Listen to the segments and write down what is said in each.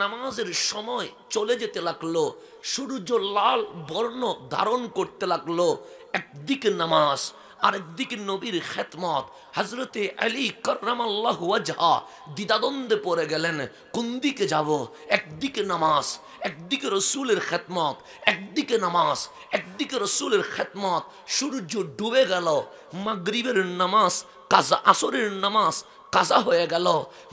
নামাজের সময় চলে যেতে লাগলো সূর্য লাল বর্ণ ধারণ করতে লাগলো একদিকে নামাজ আরেকদিকে নবীর খেতমত হজরতে আলী কররামাল্লাহ ওয়াজহা দ্বিদাদ্বন্দ্বে পড়ে গেলেন কোন দিকে যাব একদিকে নামাজ একদিকে রসুলের খেতমত একদিকে নামাজ একদিকে রসুলের খেতমত সূর্য ডুবে গেল মাগরিবের নামাজ কাজা আসরের নামাজ কাজা হয়ে গেল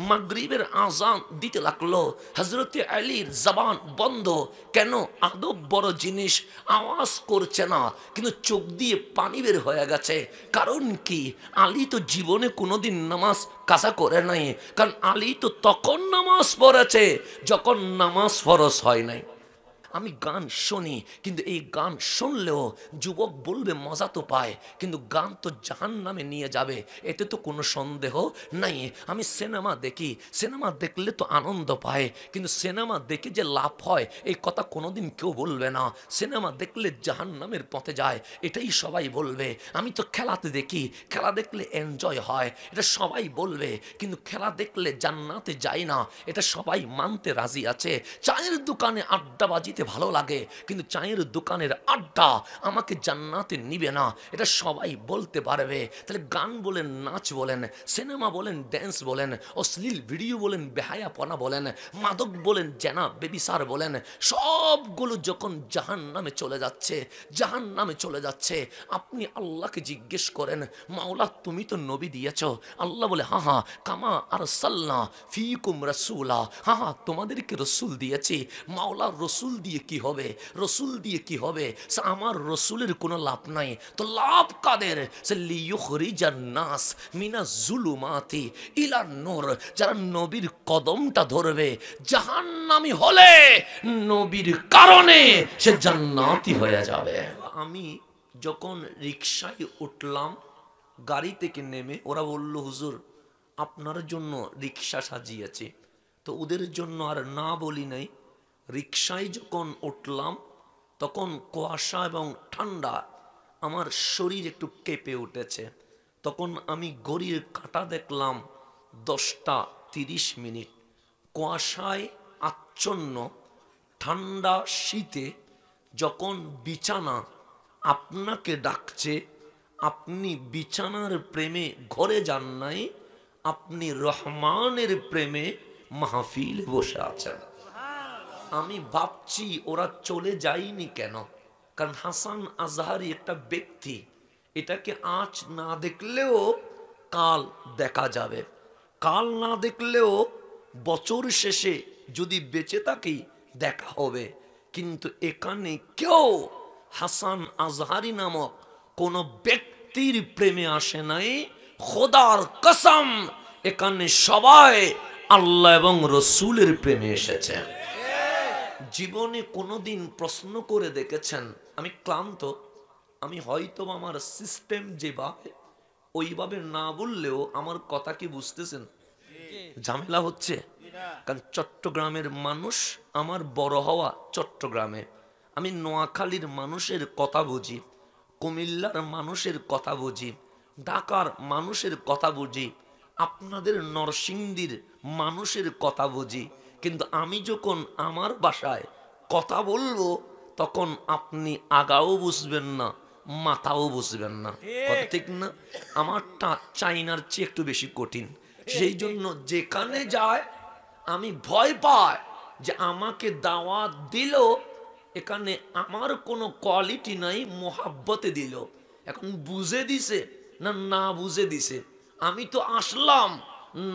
মাগরিবের আজান দিতে লাগলো হজরতে আলীর জবান বন্ধ কেন আদব বড় জিনিস আওয়াজ করছে না কিন্তু চোখ দিয়ে পানি বের হয়ে গেছে কারণ কি আলী তো জীবনে কোনোদিন নামাজ কাজা করে নাই কারণ আলী তো তখন নামাজ পড়েছে যখন নামাজ ফরস হয় নাই আমি গান শুনি কিন্তু এই গান শুনলেও যুবক বলবে মজা তো পায় কিন্তু গান তো জাহান নামে নিয়ে যাবে এতে তো কোনো সন্দেহ নাই আমি সিনেমা দেখি সিনেমা দেখলে তো আনন্দ পায় কিন্তু সিনেমা দেখে যে লাভ হয় এই কথা কোনোদিন কেউ বলবে না সিনেমা দেখলে জাহান নামের পথে যায় এটাই সবাই বলবে আমি তো খেলাতে দেখি খেলা দেখলে এনজয় হয় এটা সবাই বলবে কিন্তু খেলা দেখলে জান্নাতে যায় না এটা সবাই মানতে রাজি আছে চায়ের দোকানে বাজিতে খেতে ভালো লাগে কিন্তু চায়ের দোকানের আড্ডা আমাকে জান্নাতে নিবে না এটা সবাই বলতে পারবে তাহলে গান বলেন নাচ বলেন সিনেমা বলেন ড্যান্স বলেন অশ্লীল ভিডিও বলেন বেহায়াপনা বলেন মাদক বলেন জেনা বেবিসার বলেন সবগুলো যখন জাহান নামে চলে যাচ্ছে জাহান নামে চলে যাচ্ছে আপনি আল্লাহকে জিজ্ঞেস করেন মাওলা তুমি তো নবী দিয়েছ আল্লাহ বলে হা হা কামা আর সাল্লা ফিকুম রসুলা হা হা তোমাদেরকে রসুল দিয়েছি মাওলা রসুল দিয়ে দিয়ে কি হবে রসুল দিয়ে কি হবে আমার রসুলের কোনো লাভ নাই তো লাভ কাদের নাস মিনা জুলুমাতি ইলার নোর যারা নবীর কদমটা ধরবে নামি হলে নবীর কারণে সে জান্নাতি হয়ে যাবে আমি যখন রিক্সায় উঠলাম গাড়ি থেকে নেমে ওরা বলল হুজুর আপনার জন্য রিক্সা সাজিয়েছে তো ওদের জন্য আর না বলি নাই রিক্সায় যখন উঠলাম তখন কুয়াশা এবং ঠান্ডা আমার শরীর একটু কেঁপে উঠেছে তখন আমি গড়ির কাটা দেখলাম দশটা তিরিশ মিনিট কুয়াশায় আচ্ছন্ন ঠান্ডা শীতে যখন বিছানা আপনাকে ডাকছে আপনি বিছানার প্রেমে ঘরে যান নাই আপনি রহমানের প্রেমে মাহফিল বসে আছেন আমি ভাবছি ওরা চলে যায়নি কেন কারণ হাসান আজহারি একটা ব্যক্তি এটাকে আজ না দেখলেও কাল দেখা যাবে কাল না দেখলেও বছর শেষে যদি বেঁচে থাকি দেখা হবে কিন্তু এখানে কেউ হাসান আজহারি নামক কোন ব্যক্তির প্রেমে আসে নাই খোদার কসম এখানে সবাই আল্লাহ এবং রসুলের প্রেমে এসেছে জীবনে কোনোদিন প্রশ্ন করে দেখেছেন আমি ক্লান্ত আমি হয়তো আমার সিস্টেম যেভাবে ওইভাবে না বললেও আমার কথা কি বুঝতেছেন ঝামেলা হচ্ছে কারণ চট্টগ্রামের মানুষ আমার বড় হওয়া চট্টগ্রামে আমি নোয়াখালীর মানুষের কথা বুঝি কুমিল্লার মানুষের কথা বুঝি ঢাকার মানুষের কথা বুঝি আপনাদের নরসিংদীর মানুষের কথা বুঝি কিন্তু আমি যখন আমার বাসায় কথা বলবো তখন আপনি আগাও বুঝবেন না মাথাও বুঝবেন না ঠিক না আমারটা চাইনার চেয়ে একটু বেশি কঠিন সেই জন্য যেখানে যায় আমি ভয় পাই যে আমাকে দাওয়াত দিল এখানে আমার কোনো কোয়ালিটি নাই মোহাব্বতে দিল এখন বুঝে দিছে না না বুঝে দিছে আমি তো আসলাম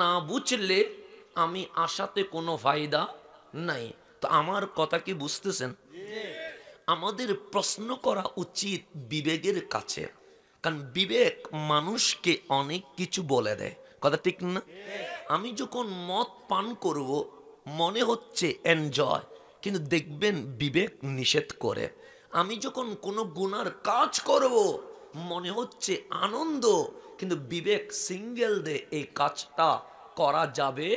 না বুঝলে আমি আশাতে কোনো ফায়দা নাই তো আমার কথা কি বুঝতেছেন আমাদের প্রশ্ন করা উচিত বিবেকের কাছে কারণ বিবেক মানুষকে অনেক কিছু বলে দেয় কথা ঠিক না আমি যখন মদ পান করব মনে হচ্ছে এনজয় কিন্তু দেখবেন বিবেক নিষেধ করে আমি যখন কোনো গুনার কাজ করব মনে হচ্ছে আনন্দ কিন্তু বিবেক সিঙ্গেল দে এই কাজটা করা যাবে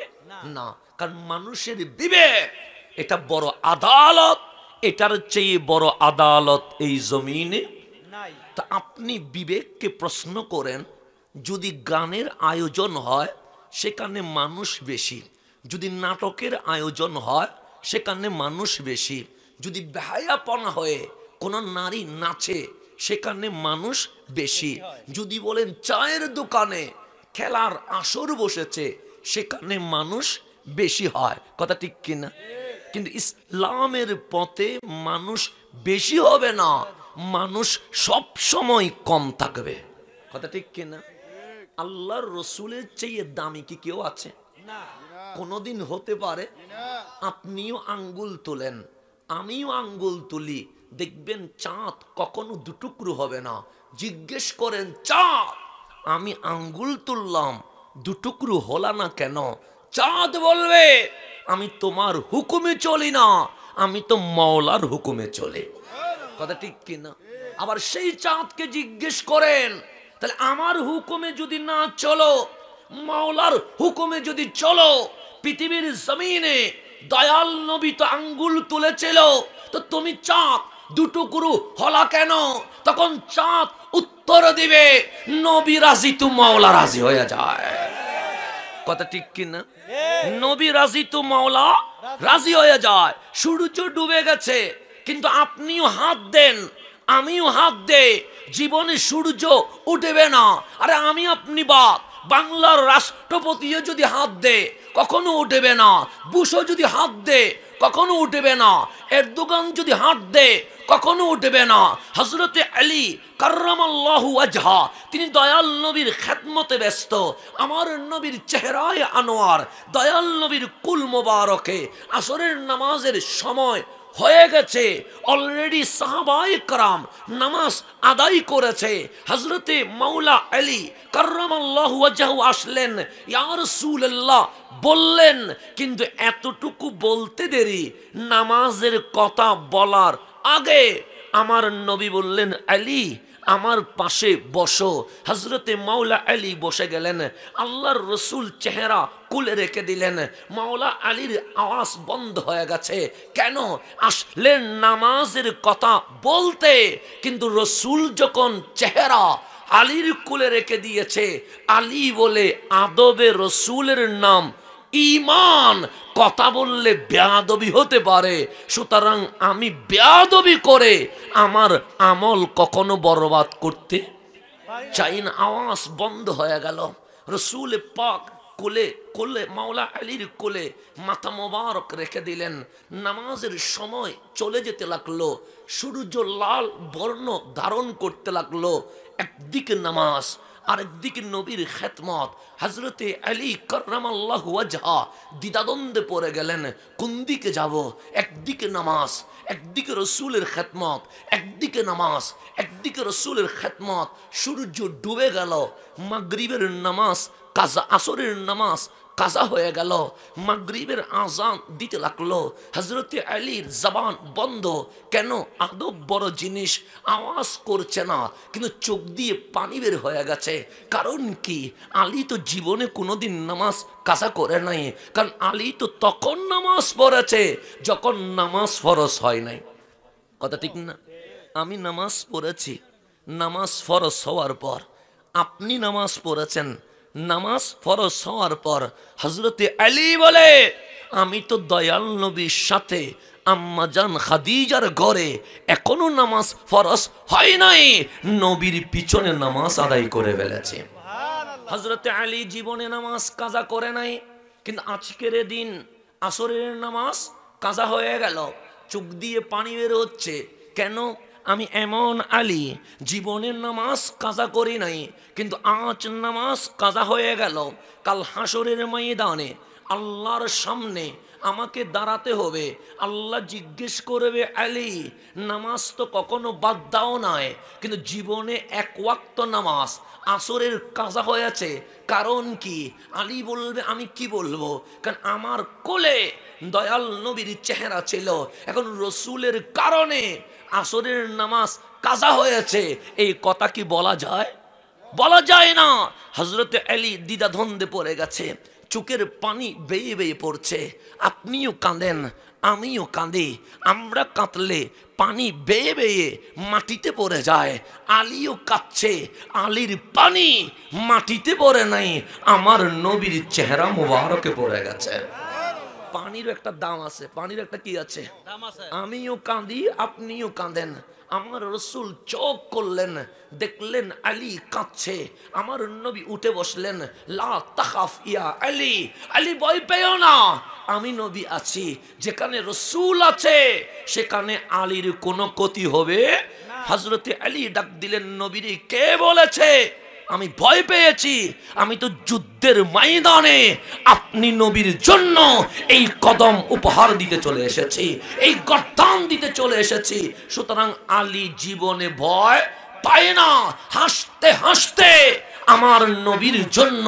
না কারণ মানুষের বিবেক এটা বড় আদালত এটার চেয়ে বড় আদালত এই জমিনে তা আপনি বিবেককে প্রশ্ন করেন যদি গানের আয়োজন হয় সেখানে মানুষ বেশি যদি নাটকের আয়োজন হয় সেখানে মানুষ বেশি যদি ভায়াপনা হয়ে কোনো নারী নাচে সেখানে মানুষ বেশি যদি বলেন চায়ের দোকানে খেলার আসর বসেছে সেখানে মানুষ বেশি হয় কথা ঠিক কিনা কিন্তু ইসলামের পথে মানুষ বেশি হবে না মানুষ সব সময় কম থাকবে কথা ঠিক কিনা আল্লাহর রসুলের চেয়ে দামি কি কেউ আছে কোনোদিন হতে পারে আপনিও আঙ্গুল তোলেন আমিও আঙ্গুল তুলি দেখবেন চাঁদ কখনো দুটুকরো হবে না জিজ্ঞেস করেন চাঁদ আমি আঙ্গুল তুললাম দুটুকরু হলা না কেন চাঁদ বলবে আমি তোমার হুকুমে চলি না আমি তো মাওলার হুকুমে চলে কথা ঠিক কিনা আবার সেই চাঁদকে জিজ্ঞেস করেন তাহলে আমার হুকুমে যদি না চলো মাওলার হুকুমে যদি চলো পৃথিবীর জমিনে দয়াল নবী তো আঙ্গুল তুলেছিল তো তুমি চাঁদ দুটুকুরু হলা কেন তখন চাঁদ উত্তর দিবে নবী রাজি তু মাওলা রাজি হইয়া যায় কথা ঠিক কিনা নবী রাজি তু মাওলা রাজি হইয়া যায় সূর্য ডুবে গেছে কিন্তু আপনিও হাত দেন আমিও হাত দে জীবনে সূর্য উঠবে না আরে আমি আপনি বাপ বাংলার রাষ্ট্রপতিও যদি হাত দে কখনো উঠবে না বুশও যদি হাত দে কখনো উঠবে না এর দোকান যদি হাঁট দেয় কখনো উঠবে না হজরতে আলী কার্রামাল্লাহু আজহা তিনি দয়াল নবীর খ্যাতমতে ব্যস্ত আমার নবীর চেহারায় আনোয়ার দয়াল নবীর কুল মোবারকে আসরের নামাজের সময় হয়ে গেছে অলরেডি সাহাবাই করাম নামাজ আদায় করেছে হজরতে মাওলা আলী কার্রামাল্লাহ আসলেন ইয়ার সুল্লাহ বললেন কিন্তু এতটুকু বলতে দেরি নামাজের কথা বলার আগে আমার নবী বললেন আলী আমার পাশে বসো হজরতে মাওলা আলী বসে গেলেন আল্লাহর রসুল চেহারা কুলে রেখে দিলেন মাওলা আলীর আওয়াজ বন্ধ হয়ে গেছে কেন আসলেন নামাজের কথা বলতে কিন্তু রসুল যখন চেহারা আলীর কুলে রেখে দিয়েছে আলী বলে আদবে রসুলের নাম ইমান কথা বললে বেয়াদবি হতে পারে সুতরাং আমি বেয়াদবি করে আমার আমল কখনো বরবাদ করতে চাইন আওয়াজ বন্ধ হয়ে গেল রসুল পাক কোলে কোলে মাওলা আলীর কোলে মাথা মোবারক রেখে দিলেন নামাজের সময় চলে যেতে লাগলো সূর্য লাল বর্ণ ধারণ করতে লাগলো একদিকে নামাজ আরেকদিকে নবীর খেতমত হাজরতে আলী কর্রামাল্লাহ ওয়াজহা দ্বিদাদ্বন্দ্বে পড়ে গেলেন কোন দিকে যাব একদিকে নামাজ একদিকে রসুলের খেতমত একদিকে নামাজ একদিকে রসুলের খেতমত সূর্য ডুবে গেল মাগরিবের নামাজ কাজা আসরের নামাজ কাজা হয়ে গেল মাগরিবের আজান দিতে লাগলো হজরতে আলীর জবান বন্ধ কেন আদব বড় জিনিস আওয়াজ করছে না কিন্তু চোখ দিয়ে পানি বের হয়ে গেছে কারণ কি আলী তো জীবনে কোনোদিন নামাজ কাজা করে নাই কারণ আলী তো তখন নামাজ পড়েছে যখন নামাজ ফরস হয় নাই কথা ঠিক না আমি নামাজ পড়েছি নামাজ ফরস হওয়ার পর আপনি নামাজ পড়েছেন নামাজ ফরস হওয়ার পর হজরতে আলী বলে আমি তো দয়াল নবীর সাথে আম্মাজান খাদিজার ঘরে এখনো নামাজ ফরস হয় নাই নবীর পিছনে নামাজ আদায় করে ফেলেছে হজরতে আলী জীবনে নামাজ কাজা করে নাই কিন্তু আজকের দিন আসরের নামাজ কাজা হয়ে গেল চোখ দিয়ে পানি বের হচ্ছে কেন আমি এমন আলী জীবনের নামাজ কাজা করি নাই কিন্তু আঁচ নামাজ কাজা হয়ে গেল কাল হাসরের ময়দানে আল্লাহর সামনে আমাকে দাঁড়াতে হবে আল্লাহ জিজ্ঞেস করবে আলী নামাজ তো কখনো বাদ দাও নাই কিন্তু জীবনে এক ওয়াক্ত নামাজ আসরের কাজা হয়েছে কারণ কি আলী বলবে আমি কি বলবো কারণ আমার কোলে দয়াল নবীর চেহারা ছিল এখন রসুলের কারণে আসরের নামাজ কাজা হয়েছে এই কথা কি বলা যায় বলা যায় না হজরত আলী দ্বিধাধন্দে পড়ে গেছে চুকের পানি বেয়ে বেয়ে পড়ছে আপনিও কাঁদেন আমিও কাঁদি আমরা কাঁদলে পানি বেয়ে বেয়ে মাটিতে পড়ে যায় আলিও কাঁদছে আলির পানি মাটিতে পড়ে নাই আমার নবীর চেহারা মুবারকে পড়ে গেছে পানির একটা দাম আছে পানির একটা কি আছে আমিও কাঁদি আপনিও কাঁদেন আমার রসুল চোখ করলেন দেখলেন আলী কাঁদছে আমার নবী উঠে বসলেন লা ইয়া না আমি নবী আছি যেখানে রসুল আছে সেখানে আলীর কোনো ক্ষতি হবে হজরতে আলী ডাক দিলেন নবীর কে বলেছে আমি ভয় পেয়েছি আমি তো যুদ্ধের ময়দানে আপনি নবীর জন্য এই কদম উপহার দিতে চলে এসেছি এই গর্তান দিতে চলে এসেছি সুতরাং আলী জীবনে ভয় পায় না হাসতে হাসতে আমার নবীর জন্য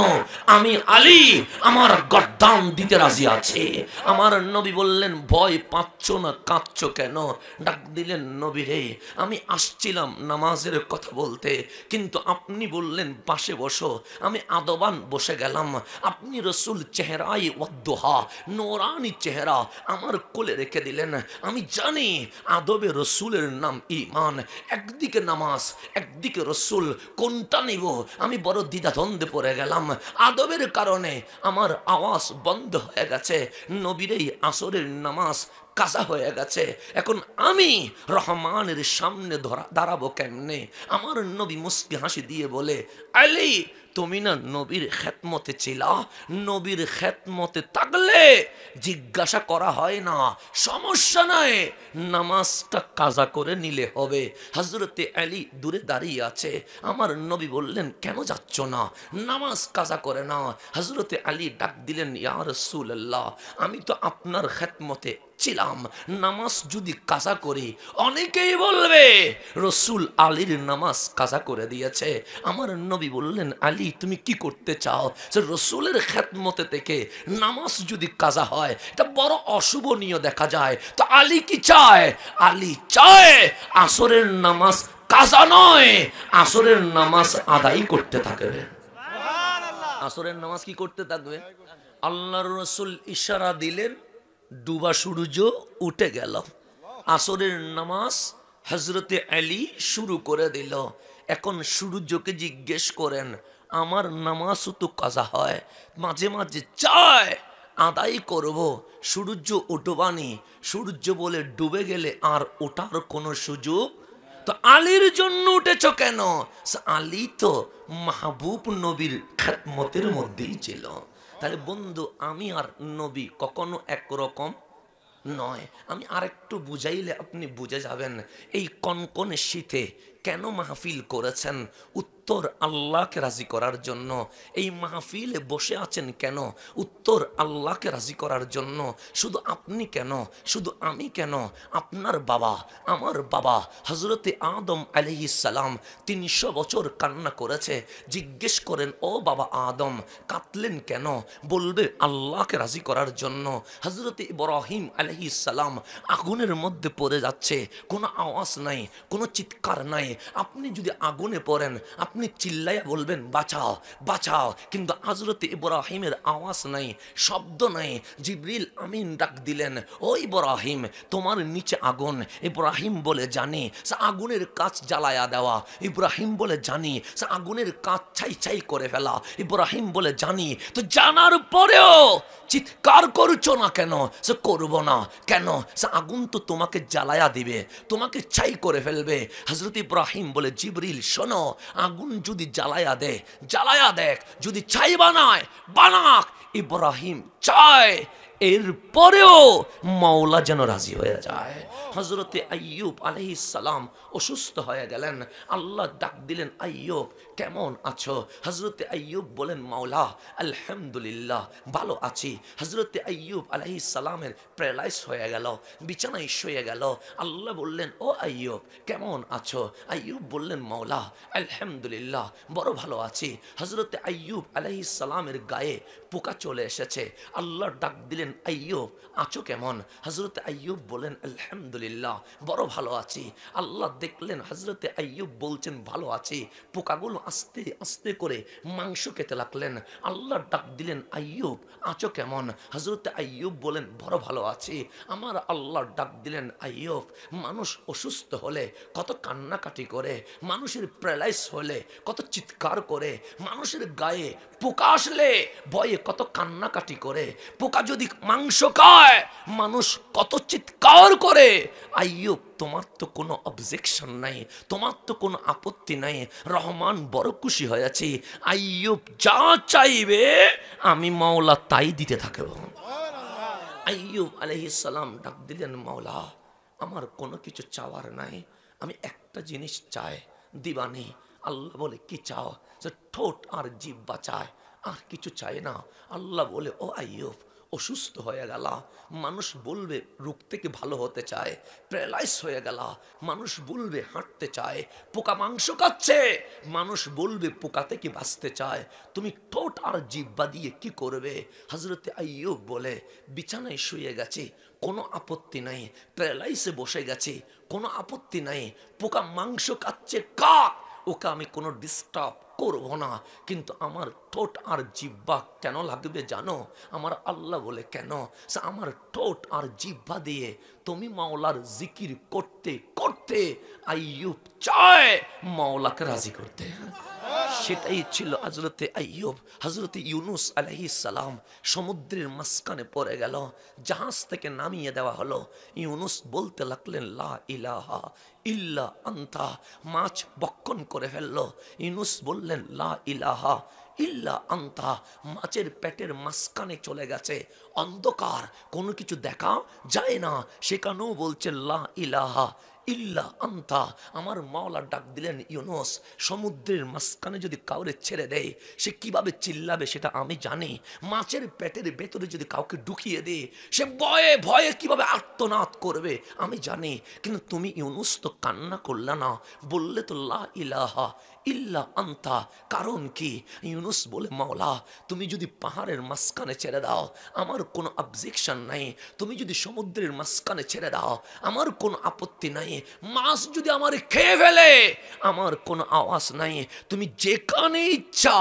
আমি আলী আমার গদ্দাম দিতে রাজি আছে আমার নবী বললেন ভয় পাচ্ছ না কাঁদছ কেন ডাক দিলেন নবীরে আমি আসছিলাম নামাজের কথা বলতে কিন্তু আপনি বললেন পাশে বসো আমি আদবান বসে গেলাম আপনি রসুল চেহারাই অদ্দোহা নোরানি চেহারা আমার কোলে রেখে দিলেন আমি জানি আদবে রসুলের নাম ইমান একদিকে নামাজ একদিকে রসুল কোনটা নিব আমি বড় দ্বিধাদ্বন্দ্বে পড়ে গেলাম আদবের কারণে আমার আওয়াজ বন্ধ হয়ে গেছে নবীর এই আসরের নামাজ কাজা হয়ে গেছে এখন আমি রহমানের সামনে ধরা দাঁড়াবো কেমনে আমার নবী মুসকি হাসি দিয়ে বলে আলি তুমি না নবীর খেতমতে ছিলা নবীর খেতমতে থাকলে জিজ্ঞাসা করা হয় না সমস্যা নাই নামাজটা কাজা করে নিলে হবে হজরতে আলী দূরে দাঁড়িয়ে আছে আমার নবী বললেন কেন যাচ্ছ না নামাজ কাজা করে না হজরতে আলী ডাক দিলেন ইয়ার রসুল্লাহ আমি তো আপনার খেতমতে পড়ছিলাম নামাজ যদি কাজা করি অনেকেই বলবে রসুল আলীর নামাজ কাজা করে দিয়েছে আমার নবী বললেন আলী তুমি কি করতে চাও যে রসুলের খেতমতে থেকে নামাজ যদি কাজা হয় এটা বড় অশুভনীয় দেখা যায় তো আলী কি চায় আলী চায় আসরের নামাজ কাজা নয় আসরের নামাজ আদায় করতে থাকবে আসরের নামাজ কি করতে থাকবে আল্লাহর রসুল ইশারা দিলেন ডুবা সূর্য উঠে গেল আসরের নামাজ হজরতে আলী শুরু করে দিল এখন সূর্যকে জিজ্ঞেস করেন আমার নামাজও তো কাজা হয় মাঝে মাঝে চায় আদায় করব সূর্য উঠবানি সূর্য বলে ডুবে গেলে আর ওঠার কোনো সুযোগ তো আলীর জন্য উঠেছ কেন আলী তো মাহবুব নবীর মতের মধ্যেই ছিল তাহলে বন্ধু আমি আর নবী কখনো একরকম নয় আমি আরেকটু বুঝাইলে আপনি বুঝে যাবেন এই কনকনে শীতে কেন মাহফিল করেছেন উত্তর আল্লাহকে রাজি করার জন্য এই মাহফিলে বসে আছেন কেন উত্তর আল্লাহকে রাজি করার জন্য শুধু আপনি কেন শুধু আমি কেন আপনার বাবা আমার বাবা হজরতে আদম আলি সালাম তিনশো বছর কান্না করেছে জিজ্ঞেস করেন ও বাবা আদম কাতলেন কেন বলবে আল্লাহকে রাজি করার জন্য হজরতে ইব্রাহিম আলহি সালাম আগুনের মধ্যে পড়ে যাচ্ছে কোনো আওয়াজ নাই কোনো চিৎকার নাই আপনি যদি আগুনে পড়েন আপনি আপনি চিল্লাইয়া বলবেন বাঁচাও বাঁচাও কিন্তু আজরতে ইব্রাহিমের আওয়াজ নাই শব্দ নাই জিবরিল আমিন ডাক দিলেন ও ইব্রাহিম তোমার নিচে আগুন ইব্রাহিম বলে জানি আগুনের কাজ জ্বালায়া দেওয়া ইব্রাহিম বলে জানি আগুনের কাজ ছাই ছাই করে ফেলা ইব্রাহিম বলে জানি তো জানার পরেও চিৎকার করছো না কেন সে করব না কেন সে আগুন তো তোমাকে জ্বালায়া দিবে তোমাকে ছাই করে ফেলবে হজরত ইব্রাহিম বলে জিবরিল শোনো আগুন যদি জ্বালায়া দে জ্বালায়া দেখ যদি চাই বানায় বানাক ইব্রাহিম চায় এরপরেও মাওলা যেন রাজি হয়ে যায় হজরতে আইয়ুব আলহিসাল্লাম অসুস্থ হয়ে গেলেন আল্লাহ ডাক দিলেন আয়ুব কেমন আছো হজরতে আয়ুব বলেন মাওলা আলহামদুলিল্লাহ ভালো আছি হজরতে আয়ুব আলহি সালামের প্যারালাইস হয়ে গেল বিছানায় শুয়ে গেল আল্লাহ বললেন ও আয়ুব কেমন আছো আয়ুব বললেন মাওলা আলহামদুলিল্লাহ বড় ভালো আছি হজরতে আয়ুব আলহি সালামের গায়ে পোকা চলে এসেছে আল্লাহর ডাক দিলেন আয়ুব আছো কেমন হজরতে আয়ুব বলেন আলহামদুলিল্লাহ বড় ভালো আছি আল্লাহ দেখলেন হজরতে আয়ুব বলছেন ভালো আছি পোকাগুলো আস্তে আস্তে করে মাংস খেতে লাগলেন আল্লাহর ডাক দিলেন আইয়ুব আছো কেমন হজরত আইয়ুব বলেন বড় ভালো আছি আমার আল্লাহর ডাক দিলেন আয়ুব মানুষ অসুস্থ হলে কত কান্নাকাটি করে মানুষের প্যারালাইস হলে কত চিৎকার করে মানুষের গায়ে পোকা আসলে বয়ে কত কান্নাকাটি করে পোকা যদি মাংস খায় মানুষ কত চিৎকার করে আইয়ুব তোমার তো কোনো অবজেকশন নাই তোমার তো কোনো আপত্তি নাই রহমান বড় খুশি হয়েছে আইয়ুব যা চাইবে আমি মাওলা তাই দিতে থাকব আইয়ুব সালাম ডাক দিলেন মাওলা আমার কোনো কিছু চাওয়ার নাই আমি একটা জিনিস চাই দিবানি আল্লাহ বলে কি চাও যে ঠোঁট আর জীব বাঁচায় আর কিছু চায় না আল্লাহ বলে ও আইয়ুব অসুস্থ হয়ে গেলা মানুষ বলবে রোগ থেকে ভালো হতে চায় প্যারালাইস হয়ে গেলা মানুষ বলবে হাঁটতে চায় পোকা মাংস খাচ্ছে মানুষ বলবে পোকা থেকে বাঁচতে চায় তুমি ঠোঁট আর জিব্বা দিয়ে কি করবে হজরতে আইয়ুব বলে বিছানায় শুয়ে গেছে কোনো আপত্তি নাই প্যারালাইসে বসে গেছে কোনো আপত্তি নাই পোকা মাংস খাচ্ছে কাক ওকে আমি কোনো ডিস্টার্ব করব না কিন্তু আমার ঠোঁট আর জিব্বা কেন লাগবে জানো আমার আল্লাহ বলে কেন আমার ঠোঁট আর জিব্বা দিয়ে তুমি মাওলার জিকির করতে করতে আইয়ুব চায় মাওলাকে রাজি করতে সেটাই ছিল হজরতে আইয়ুব হজরতে ইউনুস আলহি সালাম সমুদ্রের মাঝখানে পড়ে গেল জাহাজ থেকে নামিয়ে দেওয়া হলো ইউনুস বলতে লাগলেন লা ইলাহা ইল্লা আন্তা মাছ বক্ষণ করে ফেলল ইনুস বললেন লা ইলাহা ইল্লা আন্তা মাছের পেটের মাঝখানে চলে গেছে অন্ধকার কোনো কিছু দেখা যায় না সেখানেও বলছে লা ইলাহা ইল্লা আন্তা আমার মাওলা ডাক দিলেন ইউনুস সমুদ্রের মাঝখানে যদি কাউরে ছেড়ে দেয় সে কিভাবে চিল্লাবে সেটা আমি জানি মাছের পেটের ভেতরে যদি কাউকে ঢুকিয়ে দে সে ভয়ে ভয়ে কিভাবে আত্মনাদ করবে আমি জানি কিন্তু তুমি ইউনুস তো কান্না করলে না বললে তো লা ইলাহা ইল্লা আন্তা কারণ কি ইউনুস বলে মাওলা তুমি যদি পাহাড়ের মাঝখানে ছেড়ে দাও আমার কোনো অবজেকশন নাই তুমি যদি সমুদ্রের মাঝখানে ছেড়ে দাও আমার কোনো আপত্তি নাই মাছ যদি আমার খেয়ে ফেলে আমার কোনো আওয়াজ নাই তুমি যেখানে ইচ্ছা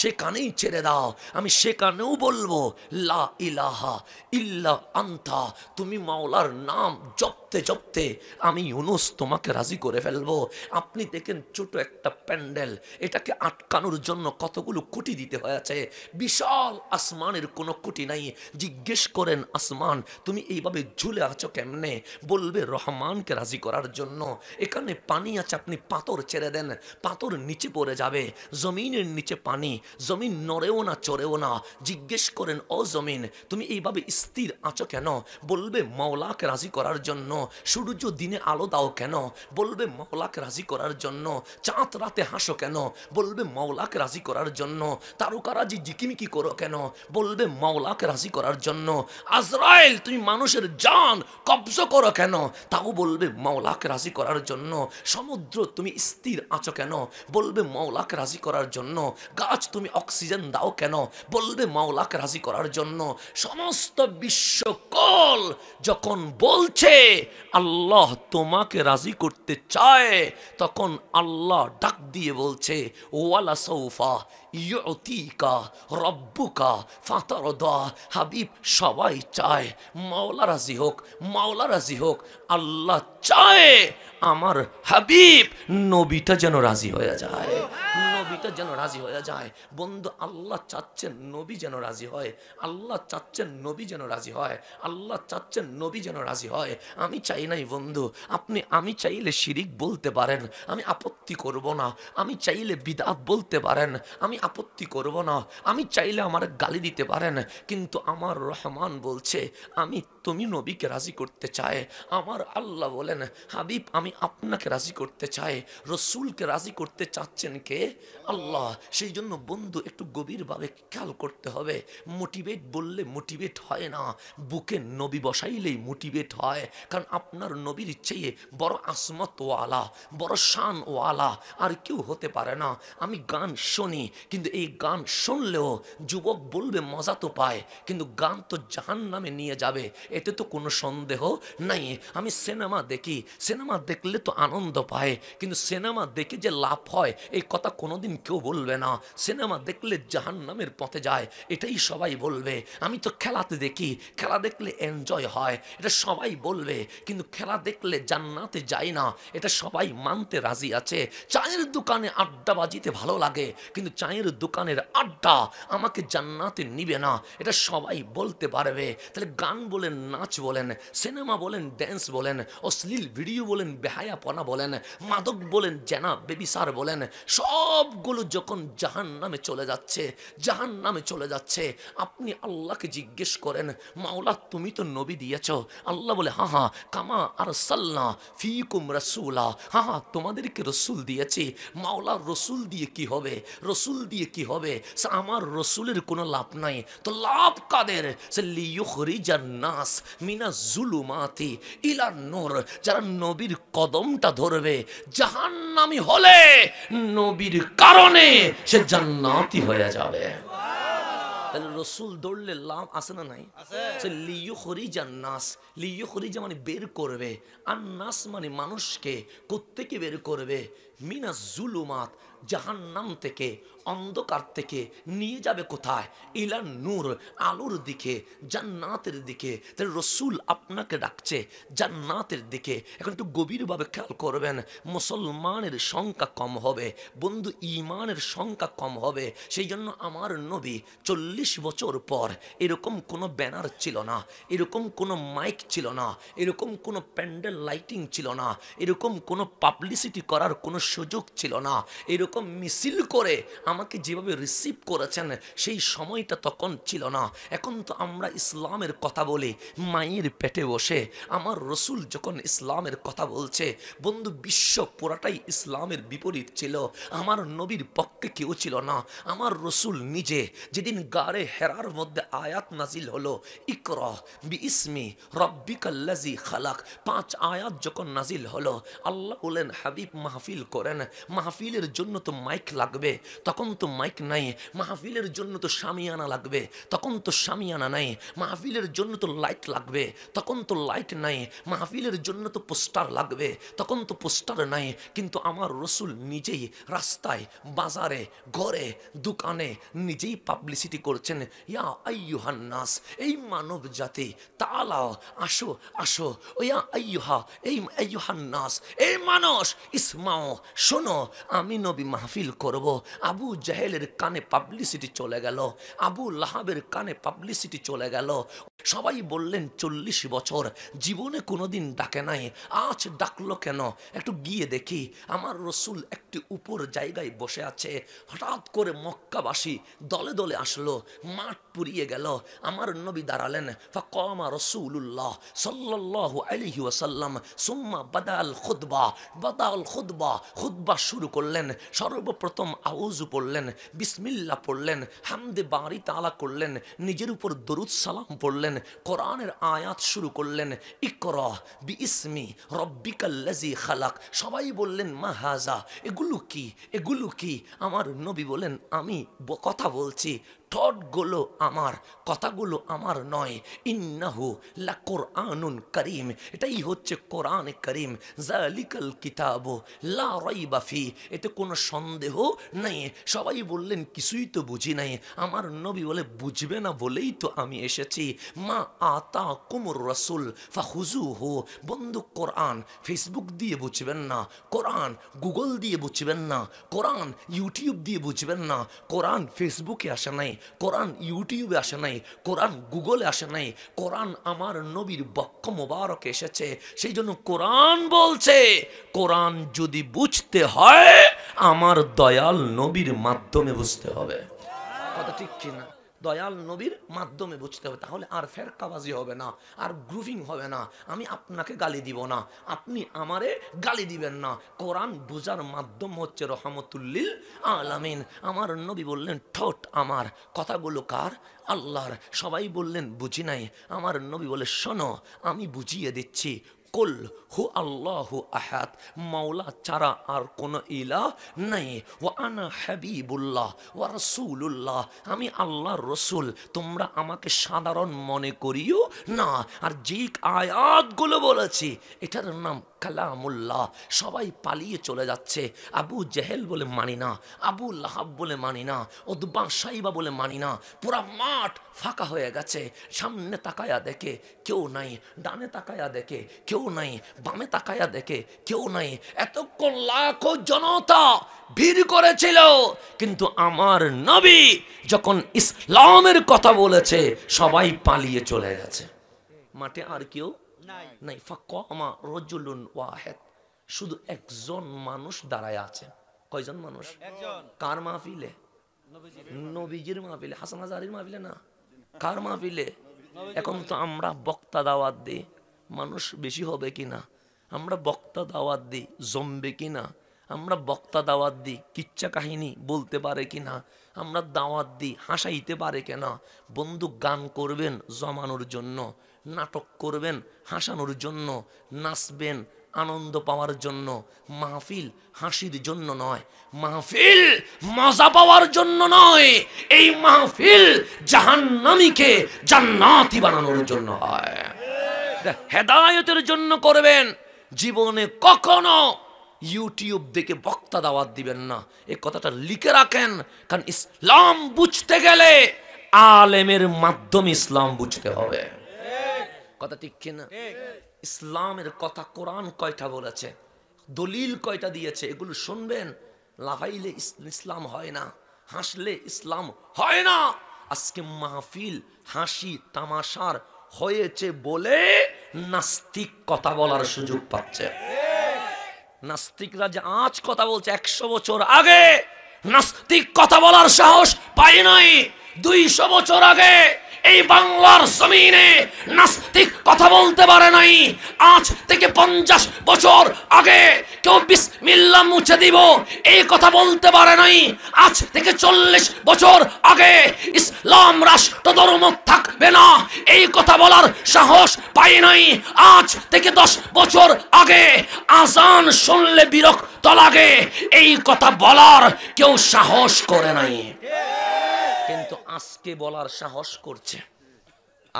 সেখানেই ছেড়ে দাও আমি সেখানেও বলবো লা ইলাহা ইল্লা আন্তা তুমি মাওলার নাম জপতে জপতে আমি ইউনুস তোমাকে রাজি করে ফেলবো আপনি দেখেন ছোট একটা প্যান্ট প্যান্ডেল এটাকে আটকানোর জন্য কতগুলো কুটি দিতে হয়েছে বিশাল আসমানের কোনো কুটি নাই জিজ্ঞেস করেন আসমান তুমি এইভাবে ঝুলে আছো কেমনে বলবে রহমানকে রাজি করার জন্য এখানে পানি আছে আপনি পাথর ছেড়ে দেন পাথর নিচে পড়ে যাবে জমিনের নিচে পানি জমিন নড়েও না চড়েও না জিজ্ঞেস করেন ও জমিন তুমি এইভাবে স্থির আছো কেন বলবে মাওলাকে রাজি করার জন্য সূর্য দিনে আলো দাও কেন বলবে মাওলাকে রাজি করার জন্য চাঁদ রাতে হাসো কেন বলবে মাওলাকে রাজি করার জন্য তারকারাজি জিকিমিকি করো কেন বলবে মাওলাকে রাজি করার জন্য আজরায়েল তুমি মানুষের জান কবজ করো কেন তাও বলবে মাওলাকে রাজি করার জন্য সমুদ্র তুমি স্থির আছো কেন বলবে মাওলাকে রাজি করার জন্য গাছ তুমি অক্সিজেন দাও কেন বলবে মাওলাকে রাজি করার জন্য সমস্ত বিশ্বকল যখন বলছে আল্লাহ তোমাকে রাজি করতে চায় তখন আল্লাহ ডাক দিয়ে দিয়ে বলছে ওয়ালা সৌফা ইয়তিকা রব্বুকা ফাতারদা হাবিব সবাই চায় মাওলা রাজি হোক মাওলা রাজি হোক আল্লাহ চায় আমার হাবিব নবীটা যেন রাজি হয়ে যায় নবীটা যেন রাজি হয়ে যায় বন্ধু আল্লাহ চাচ্ছেন নবী যেন রাজি হয় আল্লাহ চাচ্ছেন নবী যেন রাজি হয় আল্লাহ চাচ্ছেন নবী যেন রাজি হয় আমি চাই নাই বন্ধু আপনি আমি চাইলে শিরিক বলতে পারেন আমি আপত্তি করব না আমি চাইলে বিদাত বলতে পারেন আমি আপত্তি করব না আমি চাইলে আমার গালি দিতে পারেন কিন্তু আমার রহমান বলছে আমি তুমি নবীকে রাজি করতে চায় আমার আল্লাহ বলেন হাবিব আমি আপনাকে রাজি করতে চাই রসুলকে রাজি করতে চাচ্ছেন কে আল্লাহ সেই জন্য বন্ধু একটু গভীরভাবে খেয়াল করতে হবে মোটিভেট বললে মোটিভেট হয় না বুকে নবী বসাইলেই মোটিভেট হয় কারণ আপনার নবীর চেয়ে বড় আসমত ওয়ালা বড় শান ওয়ালা আর কেউ হতে পারে না আমি গান শুনি কিন্তু এই গান শুনলেও যুবক বলবে মজা তো পায় কিন্তু গান তো জাহান নামে নিয়ে যাবে এতে তো কোনো সন্দেহ নাই আমি সিনেমা দেখি সিনেমা দেখলে তো আনন্দ পায় কিন্তু সিনেমা দেখে যে লাভ হয় এই কথা কোনোদিন কেউ বলবে না সিনেমা দেখলে জাহান নামের পথে যায় এটাই সবাই বলবে আমি তো খেলাতে দেখি খেলা দেখলে এনজয় হয় এটা সবাই বলবে কিন্তু খেলা দেখলে জান্নাতে যায় না এটা সবাই মানতে রাজি আছে চায়ের দোকানে আড্ডাবাজিতে ভালো লাগে কিন্তু চায়ের পানের দোকানের আড্ডা আমাকে জান্নাতে নিবে না এটা সবাই বলতে পারবে তাহলে গান বলেন নাচ বলেন সিনেমা বলেন ড্যান্স বলেন অশ্লীল ভিডিও বলেন বেহায়াপনা বলেন মাদক বলেন জেনা বেবিসার বলেন সবগুলো যখন জাহান নামে চলে যাচ্ছে জাহান নামে চলে যাচ্ছে আপনি আল্লাহকে জিজ্ঞেস করেন মাওলা তুমি তো নবী দিয়েছ আল্লাহ বলে হা হা কামা আর সাল্লা ফিকুম রসুলা হা হা তোমাদেরকে রসুল দিয়েছি মাওলা রসুল দিয়ে কি হবে রসুল দিয়ে কি হবে আমার রসুলের কোনো লাভ নাই তো লাভ কাদের সে লিউরি নাস মিনা জুলুমাতি ইলা নোর যারা নবীর কদমটা ধরবে জাহান্নামি হলে নবীর কারণে সে জান্নাতি হয়ে যাবে তাহলে রসুল দৌড়লে লাভ আসে না নাই লিও খরিজা নাস লিও খরিজা মানে বের করবে আর নাস মানে মানুষকে কোথেকে বের করবে মিনা জুলুমাত জাহান্নাম থেকে অন্ধকার থেকে নিয়ে যাবে কোথায় ইলার নূর আলোর দিকে জান্নাতের দিকে তাহলে রসুল আপনাকে ডাকছে জান্নাতের দিকে এখন একটু গভীরভাবে খেয়াল করবেন মুসলমানের সংখ্যা কম হবে বন্ধু ইমানের সংখ্যা কম হবে সেই জন্য আমার নবী চল্লিশ বছর পর এরকম কোনো ব্যানার ছিল না এরকম কোনো মাইক ছিল না এরকম কোনো প্যান্ডেল লাইটিং ছিল না এরকম কোনো পাবলিসিটি করার কোনো সুযোগ ছিল না এরকম মিছিল করে আমার আমাকে যেভাবে রিসিভ করেছেন সেই সময়টা তখন ছিল না এখন তো আমরা ইসলামের কথা বলি মায়ের পেটে বসে আমার রসুল যখন ইসলামের কথা বলছে বন্ধু বিশ্ব পুরাটাই ইসলামের বিপরীত ছিল আমার নবীর পক্ষে কেউ ছিল না আমার রসুল নিজে যেদিন গাড়ে হেরার মধ্যে আয়াত নাজিল হলো ইকর বি ইসমি রব্বিকাল্লাজি খালাক পাঁচ আয়াত যখন নাজিল হলো আল্লাহ হলেন হাবিব মাহফিল করেন মাহফিলের জন্য তো মাইক লাগবে তখন তখন তো মাইক নাই মাহফিলের জন্য তো স্বামী আনা লাগবে তখন তো স্বামী আনা নাই মাহফিলের জন্য তো লাইট লাগবে তখন তো লাইট নাই মাহফিলের জন্য তো পোস্টার লাগবে তখন তো পোস্টার নাই কিন্তু আমার রসুল নিজেই রাস্তায় বাজারে ঘরে দোকানে নিজেই পাবলিসিটি করছেন ইয়া আইয়ুহান্নাস এই মানব জাতি তালাও আসো আসো ইয়া আইয়ুহা এই আইয়ুহান্নাস এই মানুষ ইসমাও শোনো আমি নবী মাহফিল করব আবু জাহেলের কানে পাবলিসিটি চলে গেল আবু লাহাবের কানে পাবলিসিটি চলে গেল সবাই বললেন চল্লিশ বছর জীবনে কোনোদিন ডাকে নাই আজ ডাকলো কেন একটু গিয়ে দেখি আমার রসুল একটি উপর জায়গায় বসে আছে হঠাৎ করে মক্কাবাসী দলে দলে আসলো মাঠ পুরিয়ে গেল আমার নবী দাঁড়ালেন ফাকমা রসুল্লাহ সাল্লাহ আলহি ওয়াসাল্লাম সুম্মা বাদাল খুদবা বাদাল খুদবা খুদবা শুরু করলেন সর্বপ্রথম আউজু পড়লেন বিসমিল্লা পড়লেন হামদে বাড়ি তালা করলেন নিজের উপর দরুদ সালাম পড়লেন কোরআনের আয়াত শুরু করলেন ইকর বি ইসমি রব্বিকাল্লাজি খালাক সবাই বললেন মা হাজা এগুলো কি এগুলো কি আমার নবী বলেন আমি কথা বলছি থটগুলো আমার কথাগুলো আমার নয় ইন্নাহু লা আনুন করিম এটাই হচ্ছে কোরআন করিম জালিকাল কিতাব লা বাফি এতে কোনো সন্দেহ নেই সবাই বললেন কিছুই তো বুঝি নাই আমার নবী বলে বুঝবে না বলেই তো আমি এসেছি মা আতা কুমুর রসুল ফাহুজু হো বন্ধু কোরআন ফেসবুক দিয়ে বুঝবেন না কোরআন গুগল দিয়ে বুঝবেন না কোরআন ইউটিউব দিয়ে বুঝবেন না কোরআন ফেসবুকে আসে নাই কোরআন ইউটিউবে আসে নাই কোরআন গুগলে আসে নাই কোরআন আমার নবীর বক্ষ মোবারক এসেছে সেই জন্য কোরআন বলছে কোরআন যদি বুঝতে হয় আমার দয়াল নবীর মাধ্যমে বুঝতে হবে কথা ঠিক কিনা দয়াল নবীর মাধ্যমে বুঝতে হবে তাহলে আর ফেরকাবাজি হবে না আর গ্রুভিং হবে না আমি আপনাকে গালি দিব না আপনি আমারে গালি দিবেন না কোরআন বোঝার মাধ্যম হচ্ছে রহমতুল্লিল আলামিন আমার নবী বললেন ঠোঁট আমার কথাগুলো কার আল্লাহর সবাই বললেন বুঝি নাই আমার নবী বলে শোনো আমি বুঝিয়ে দিচ্ছি কুল হু আল্লাহু আহাদ মাওলা ছাড়া আর কোন ইলাহ নাই ও আনা হাবিবুল্লাহ ও রসুল্লাহ আমি আল্লাহ রসুল তোমরা আমাকে সাধারণ মনে করিও না আর যে আয়াতগুলো বলেছি এটার নাম কালামুল্লাহ সবাই পালিয়ে চলে যাচ্ছে আবু জেহেল বলে মানি না আবু লাহাব বলে মানি না ওদবা সাইবা বলে মানি না পুরা মাঠ ফাঁকা হয়ে গেছে সামনে তাকায়া দেখে কেউ নাই ডানে তাকায়া দেখে কেউ কেউ নাই বামে তাকায়া দেখে কেউ নাই এতক্ষণ লাখো জনতা ভিড় করেছিল কিন্তু আমার নবী যখন ইসলামের কথা বলেছে সবাই পালিয়ে চলে গেছে মাঠে আর কেউ নাই ফাকমা রজুলুন ওয়াহেদ শুধু একজন মানুষ দাঁড়ায় আছে কয়জন মানুষ কার মাহফিলে নবীজির মাহফিলে হাসান হাজারির মাহফিলে না কার মাহফিলে এখন তো আমরা বক্তা দাওয়াত দিই মানুষ বেশি হবে কি না আমরা বক্তা দাওয়াত দিই জমবে কি না আমরা বক্তা দাওয়াত দিই কিচ্ছা কাহিনী বলতে পারে কি না আমরা দাওয়াত দিই হাসাইতে পারে কেনা বন্ধু গান করবেন জমানোর জন্য নাটক করবেন হাসানোর জন্য নাচবেন আনন্দ পাওয়ার জন্য মাহফিল হাসির জন্য নয় মাহফিল মজা পাওয়ার জন্য নয় এই মাহফিল জাহান্নামীকে জান্নাতি বানানোর জন্য হয় হেদায়তের জন্য করবেন জীবনে কখনো ইউটিউব দেখে বক্তা দাওয়াত দিবেন না এই কথাটা লিখে রাখেন কারণ ইসলাম বুঝতে গেলে আলেমের মাধ্যমে ইসলাম বুঝতে হবে কথা ঠিক কিনা ইসলামের কথা কোরআন কয়টা বলেছে দলিল কয়টা দিয়েছে এগুলো শুনবেন লাফাইলে ইসলাম হয় না হাসলে ইসলাম হয় না আজকে মাহফিল হাসি তামাশার হয়েছে বলে নাস্তিক কথা বলার সুযোগ পাচ্ছে নাস্তিকরা যে আজ কথা বলছে একশো বছর আগে নাস্তিক কথা বলার সাহস পাই নাই দুইশো বছর আগে এই বাংলার জমিনে নাস্তিক কথা বলতে পারে নাই আজ থেকে পঞ্চাশ বছর আগে কেউ বিসমিল্লা মুছে দিব এই কথা বলতে পারে নাই আজ থেকে চল্লিশ বছর আগে ইসলাম রাষ্ট্র ধর্ম থাকবে না এই কথা বলার সাহস পাই নাই আজ থেকে দশ বছর আগে আজান শুনলে বিরক্ত লাগে এই কথা বলার কেউ সাহস করে নাই কিন্তু আজকে বলার সাহস করছে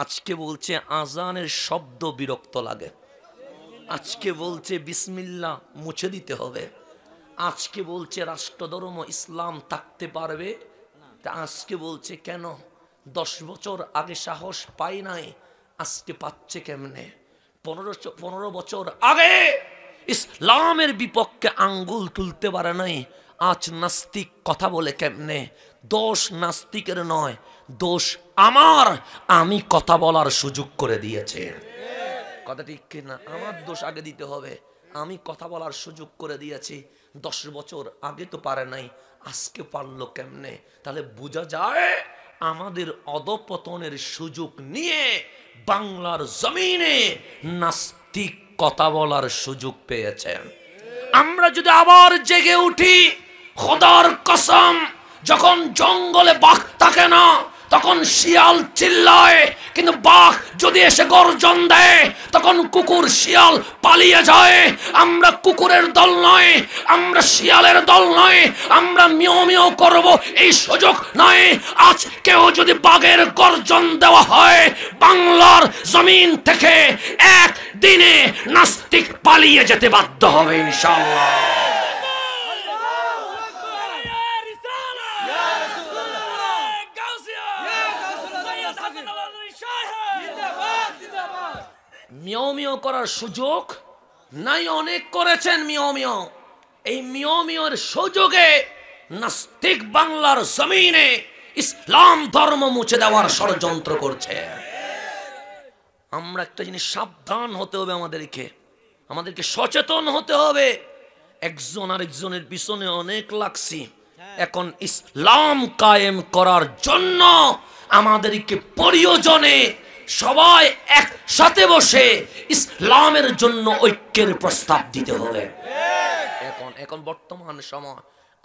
আজকে বলছে আজানের শব্দ বিরক্ত লাগে আজকে বলছে বিসমিল্লা মুছে দিতে হবে আজকে বলছে রাষ্ট্রধর্ম ইসলাম থাকতে পারবে তা আজকে বলছে কেন দশ বছর আগে সাহস পাই নাই আজকে পাচ্ছে কেমনে পনেরো পনেরো বছর আগে ইসলামের বিপক্ষে আঙ্গুল তুলতে পারে নাই আজ নাস্তিক কথা বলে কেমনে দোষ নাস্তিকের নয় দোষ আমার আমি কথা বলার সুযোগ করে দিয়েছে কথা ঠিক না আমার দোষ আগে দিতে হবে আমি কথা বলার সুযোগ করে দিয়েছি দশ বছর আগে তো পারে নাই আজকে পারলো কেমনে তাহলে বোঝা যায় আমাদের অদপতনের সুযোগ নিয়ে বাংলার জমিনে নাস্তিক কথা বলার সুযোগ পেয়েছেন আমরা যদি আবার জেগে উঠি খোদার কসম যখন জঙ্গলে বাঘ থাকে না তখন শিয়াল চিল্লায় কিন্তু বাঘ যদি এসে গর্জন দেয় তখন কুকুর শিয়াল পালিয়ে যায় আমরা কুকুরের দল নয় আমরা শিয়ালের দল নয় আমরা মিয়মিও করব এই সুযোগ নয় আজকেও যদি বাঘের গর্জন দেওয়া হয় বাংলার জমিন থেকে একদিনে নাস্তিক পালিয়ে যেতে বাধ্য হবে ইনশাল্লাহ মিয় মিয় করার সুযোগ নাই অনেক করেছেন মিয় মিয় এই মিয় মিয়র সুযোগে নাস্তিক বাংলার জমিনে ইসলাম ধর্ম মুছে দেওয়ার ষড়যন্ত্র করছে আমরা একটা জিনিস সাবধান হতে হবে আমাদেরকে আমাদেরকে সচেতন হতে হবে একজন আর একজনের পিছনে অনেক লাগছি এখন ইসলাম কায়েম করার জন্য আমাদেরকে প্রয়োজনে সবাই একসাথে বসে ইসলামের জন্য ঐক্যের প্রস্তাব দিতে হবে এখন এখন বর্তমান সময়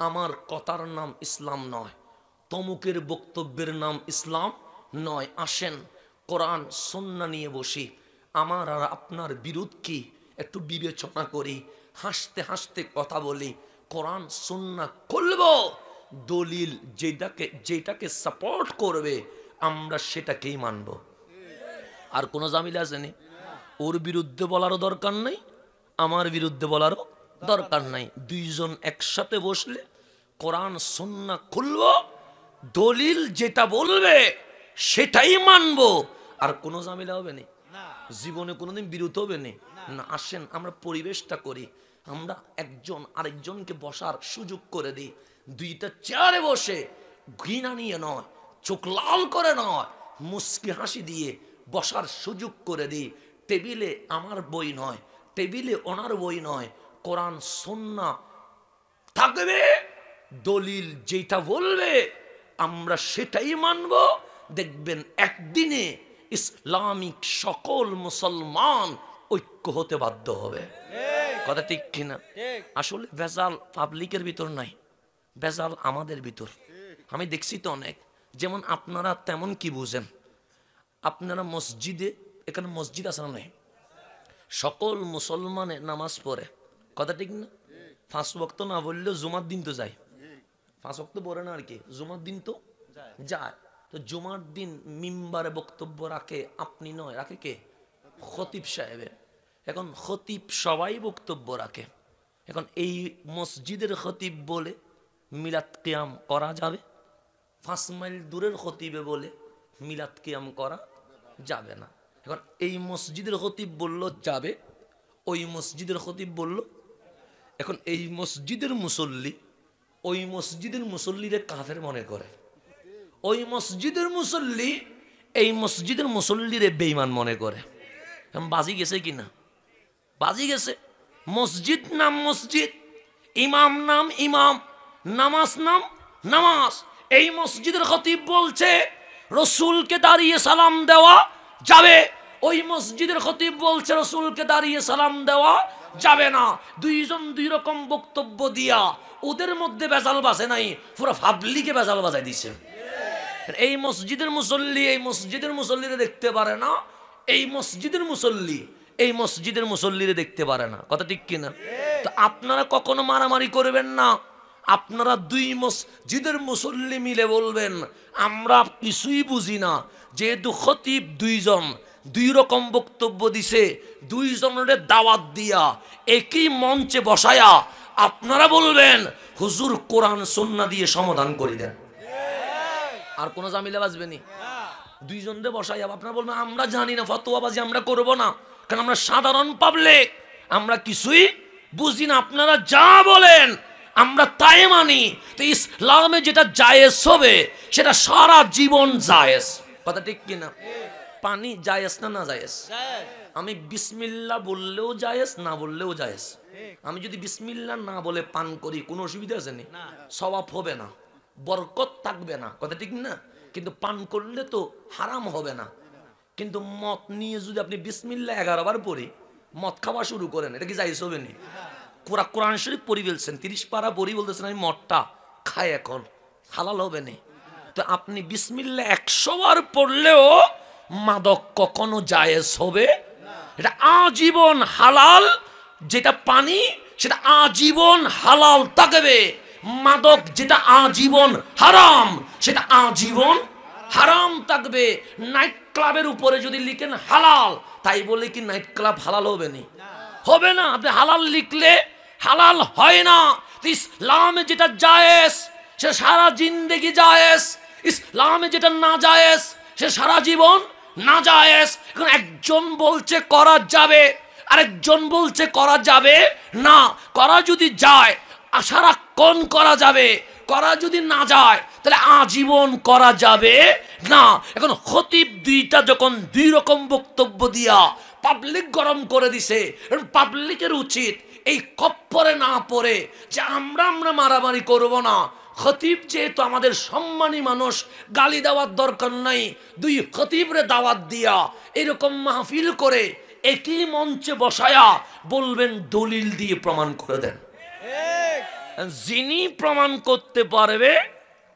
আমার কথার নাম ইসলাম নয় তমুকের বক্তব্যের নাম ইসলাম নয় আসেন কোরআন সন্না নিয়ে বসি আমার আর আপনার বিরোধ কি একটু বিবেচনা করি হাসতে হাসতে কথা বলি কোরআন সন্না খুলব দলিল যেটাকে যেটাকে সাপোর্ট করবে আমরা সেটাকেই মানবো আর কোনো জামিলা আসেনি ওর বিরুদ্ধে বলারও দরকার নেই আমার বিরুদ্ধে বলারও দরকার নাই দুইজন একসাথে বসলে কোরআন সন্না খুলব দলিল যেটা বলবে সেটাই মানব আর কোনো জামিলা হবে না জীবনে কোনোদিন বিরত হবে না আসেন আমরা পরিবেশটা করি আমরা একজন আরেকজনকে বসার সুযোগ করে দিই দুইটা চেয়ারে বসে ঘৃণা নিয়ে নয় চোখ লাল করে নয় মুস্কি হাসি দিয়ে বসার সুযোগ করে দিই টেবিলে আমার বই নয় টেবিলে ওনার বই নয় কোরআন সন্না থাকবে দলিল যেটা বলবে আমরা সেটাই মানব দেখবেন একদিনে ইসলামিক সকল মুসলমান ঐক্য হতে বাধ্য হবে কথা ঠিক কিনা আসলে ভেজাল পাবলিকের ভিতর নাই ভেজাল আমাদের ভিতর আমি দেখছি তো অনেক যেমন আপনারা তেমন কি বুঝেন আপনারা মসজিদে এখানে মসজিদ আছে না নাই সকল মুসলমানে নামাজ পড়ে কথা ঠিক না ফাঁস বক্ত না বললেও জুমার দিন তো যায় ফাঁস বক্ত পড়ে না আর কি জুমার দিন তো যায় তো জুমার দিন মিম্বারে বক্তব্য রাখে আপনি নয় রাখে কে খতিব সাহেবের এখন খতিব সবাই বক্তব্য রাখে এখন এই মসজিদের খতিব বলে মিলাদ কেয়াম করা যাবে ফাঁস মাইল দূরের খতিবে বলে মিলাদ কেয়াম করা যাবে না এখন এই মসজিদের হতিব বলল যাবে ওই মসজিদের হতিব বলল এখন এই মসজিদের মুসল্লি ওই মসজিদের মুসল্লিরে কাফের মনে করে ওই মসজিদের মুসল্লি এই মসজিদের মুসল্লিরে বেইমান মনে করে এখন বাজি গেছে কি না বাজি গেছে মসজিদ নাম মসজিদ ইমাম নাম ইমাম নামাজ নাম নামাজ এই মসজিদের খতিব বলছে রসুলকে দাঁড়িয়ে সালাম দেওয়া যাবে ওই মসজিদের খতিব বলছে রসুলকে দাঁড়িয়ে সালাম দেওয়া যাবে না দুইজন দুই রকম বক্তব্য দিয়া ওদের মধ্যে বেজাল বাসে নাই পুরো ফাবলিকে বেজাল বাজাই দিছে এই মসজিদের মুসল্লি এই মসজিদের মুসল্লিরে দেখতে পারে না এই মসজিদের মুসল্লি এই মসজিদের মুসল্লিরে দেখতে পারে না কথা ঠিক কিনা তো আপনারা কখনো মারামারি করবেন না আপনারা দুই মসজিদের মুসল্লি মিলে বলবেন আমরা কিছুই বুঝি না যেহেতু খতিব দুইজন দুই রকম বক্তব্য দিছে দুইজনের দাওয়াত দিয়া একই মঞ্চে বসায়া আপনারা বলবেন হুজুর কোরআন সন্না দিয়ে সমাধান করে দেন আর কোনো জামিলা বাজবেনি দিয়ে বসাই আপনারা বলবেন আমরা জানি না ফতোয়াবাজি আমরা করব না কারণ আমরা সাধারণ পাবলিক আমরা কিছুই বুঝি না আপনারা যা বলেন আমরা তাই মানি তো ইসলামে যেটা জায়েজ হবে সেটা সারা জীবন জায়েজ কথা ঠিক কিনা পানি জায়েজ না না জায়েজ আমি বিসমিল্লা বললেও জায়েজ না বললেও জায়েজ আমি যদি বিসমিল্লা না বলে পান করি কোনো অসুবিধা আছে নি স্বভাব হবে না বরকত থাকবে না কথা ঠিক না কিন্তু পান করলে তো হারাম হবে না কিন্তু মত নিয়ে যদি আপনি বিসমিল্লা এগারো বার পড়ি মদ খাওয়া শুরু করেন এটা কি জায়েজ হবে না কোরা কোরআন শরীফ পরি বলছেন তিরিশ পাড়া বড়ি বলতেছেন আমি মঠটা খাই এখন হালাল হবে না তো আপনি বিসমিল্লা একশো বার পড়লেও মাদক কখনো জায়েজ হবে এটা আজীবন হালাল যেটা পানি সেটা আজীবন হালাল থাকবে মাদক যেটা আজীবন হারাম সেটা আজীবন হারাম থাকবে নাইট ক্লাবের উপরে যদি লিখেন হালাল তাই বলে কি নাইট ক্লাব হালাল হবে না হবে না আপনি হালাল লিখলে হালাল হয় না ইসলামে যেটা জায়েজ সে সারা জিন্দেগি জায়েজ ইসলামে যেটা না জায়েজ সে সারা জীবন না জায়েজ এখন একজন বলছে করা যাবে আরেকজন বলছে করা যাবে না করা যদি যায় সারাক্ষণ করা যাবে করা যদি না যায় তাহলে আজীবন করা যাবে না এখন খতিব দুইটা যখন দুই রকম বক্তব্য দিয়া পাবলিক গরম করে দিছে পাবলিকের উচিত এই কপ্পরে না পড়ে যে আমরা আমরা মারামারি করব না খতিব যেহেতু আমাদের সম্মানী মানুষ গালি দেওয়ার দরকার নাই দুই খতিবরে দাওয়াত দিয়া এরকম মাহফিল করে একই মঞ্চে বসায়া বলবেন দলিল দিয়ে প্রমাণ করে দেন যিনি প্রমাণ করতে পারবে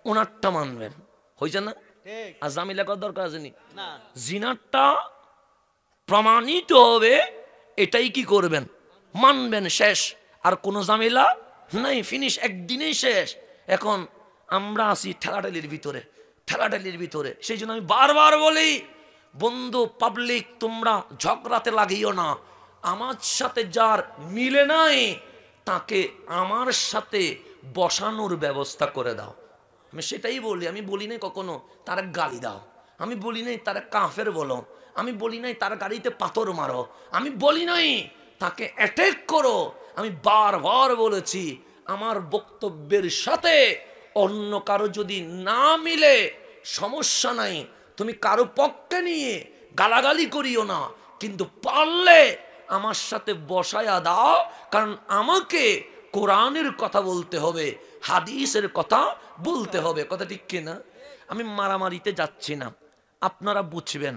ওনারটা মানবেন হয়েছে না আর জামিলা দরকার আছে নি জিনারটা প্রমাণিত হবে এটাই কি করবেন মানবেন শেষ আর কোনো জামেলা নাই ফিনিশ একদিনেই শেষ এখন আমরা আছি ঠেলাডালির ভিতরে ঠেলাডালির ভিতরে সেই জন্য আমি বারবার বলি বন্ধু পাবলিক তোমরা ঝগড়াতে লাগিও না আমার সাথে যার মিলে নাই তাকে আমার সাথে বসানোর ব্যবস্থা করে দাও আমি সেটাই বলি আমি বলি নাই কখনো তার গালি দাও আমি বলি নাই তার কাফের বলো আমি বলি নাই তার গাড়িতে পাথর মারো আমি বলি নাই তাকে অ্যাটেক করো আমি বারবার বলেছি আমার বক্তব্যের সাথে অন্য কারো যদি না মিলে সমস্যা নাই তুমি কারো পক্ষে নিয়ে গালাগালি করিও না কিন্তু পারলে আমার সাথে বসায়া দাও কারণ আমাকে কোরআনের কথা বলতে হবে হাদিসের কথা বলতে হবে কথা ঠিক কিনা আমি মারামারিতে যাচ্ছি না আপনারা বুঝবেন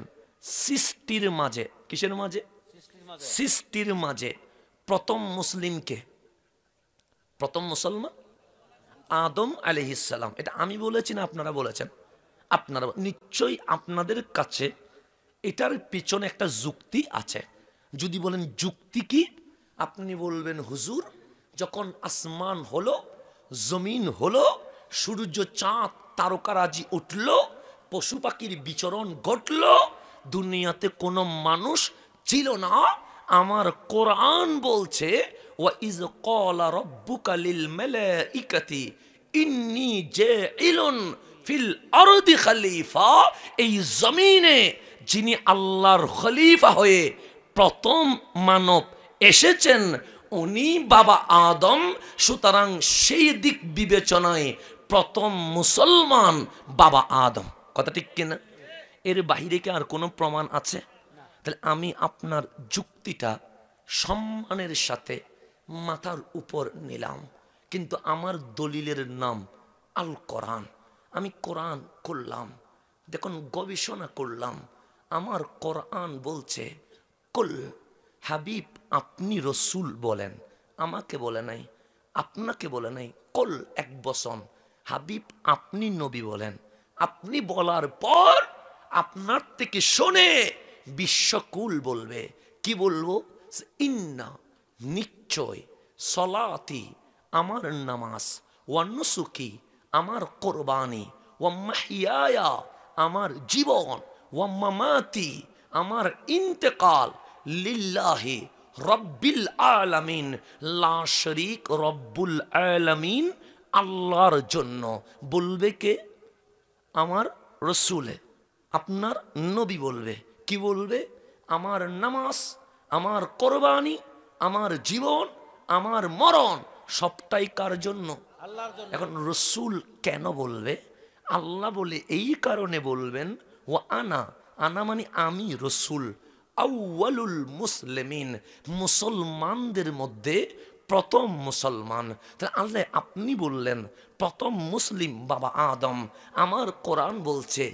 সৃষ্টির মাঝে কিসের মাঝে সৃষ্টির মাঝে প্রথম মুসলিমকে প্রথম মুসলমান আদম আলিহিসাল্লাম এটা আমি বলেছি না আপনারা বলেছেন আপনারা নিশ্চয়ই আপনাদের কাছে এটার পেছনে একটা যুক্তি আছে যদি বলেন যুক্তি কি আপনি বলবেন হুজুর যখন আসমান হলো জমিন হলো সূর্য চাঁদ তারকারাজি উঠল পশু পাখির বিচরণ ঘটল দুনিয়াতে কোনো মানুষ ছিল না আমার কোরআন বলছে ও ইজ কলা রব্বুকা লিল মালাইকাতি ইন্নি জাইলুন ফিল আরদি খলিফা এই জমিনে যিনি আল্লাহর খলিফা হয়ে প্রথম মানব এসেছেন উনি বাবা আদম সুতরাং সেই দিক বিবেচনায় প্রথম মুসলমান বাবা আদম কথা ঠিক কিনা এর বাহিরে কি আর কোনো প্রমাণ আছে তাহলে আমি আপনার যুক্তিটা সম্মানের সাথে মাথার উপর নিলাম কিন্তু আমার দলিলের নাম আল কোরআন আমি কোরআন করলাম দেখুন গবেষণা করলাম আমার কোরআন বলছে কল হাবিব আপনি রসুল বলেন আমাকে বলে নাই আপনাকে বলে নাই কল এক বসন হাবিব আপনি নবী বলেন আপনি বলার পর আপনার থেকে শোনে বিশ্বকুল বলবে কি বলবো ইন্না নিশ্চয় সলাতি আমার নামাজ ওয়ান্নসুকি আমার কোরবানি ওয়াম্মাহিয়ায়া আমার জীবন ওয়াম্মামাতি আমার ইন্তেকাল লিল্লাহি রব্বিল আলামিন লা শরীক রব্বুল আলামিন আল্লাহর জন্য বলবে কে আমার রসুলে আপনার নবী বলবে কি বলবে আমার নামাজ আমার কোরবানি আমার জীবন আমার মরণ সবটাই কার জন্য এখন রসুল কেন বলবে আল্লাহ বলে এই কারণে বলবেন ও আনা আনা মানে আমি রসুল আউ্বালুল মুসলিমিন মুসলমানদের মধ্যে প্রথম মুসলমান তাহলে আল্লাহ আপনি বললেন প্রথম মুসলিম বাবা আদম আমার কোরআন বলছে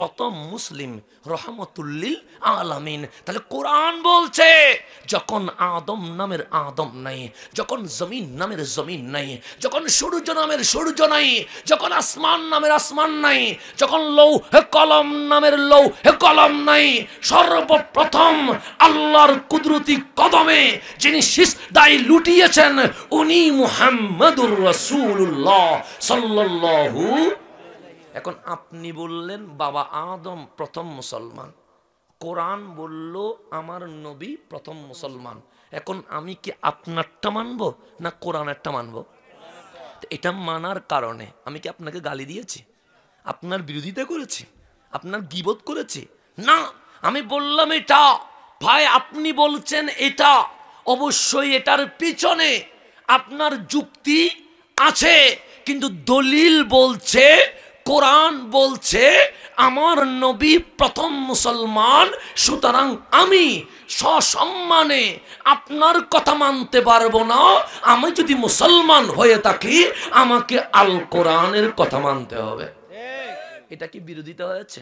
প্রথম মুসলিম রহমতুল্লিল আলামিন তাহলে কোরআন বলছে যখন আদম নামের আদম নাই যখন জমিন নামের জমিন নাই যখন সূর্য নামের সূর্য নাই যখন আসমান নামের আসমান নাই যখন লৌ হে কলম নামের লৌ হে কলম নাই সর্বপ্রথম আল্লাহর কুদরতি কদমে যিনি দায় লুটিয়েছেন উনি মুহাম্মদুর রসুল্লাহ সাল্লাল্লাহু এখন আপনি বললেন বাবা আদম প্রথম মুসলমান কোরআন বলল আমার নবী প্রথম মুসলমান এখন আমি কি আপনারটা মানব না কোরআনেরটা মানবো এটা মানার কারণে আমি কি আপনাকে গালি দিয়েছি আপনার বিরোধিতা করেছি আপনার গিবোধ করেছি না আমি বললাম এটা ভাই আপনি বলছেন এটা অবশ্যই এটার পিছনে আপনার যুক্তি আছে কিন্তু দলিল বলছে কোরআন বলছে আমার নবী প্রথম মুসলমান সুতরাং আমি সসম্মানে আপনার কথা মানতে পারবো না আমি যদি মুসলমান হয়ে থাকি আমাকে আল কোরআনের কথা মানতে হবে এটা কি বিরোধিতা হয়েছে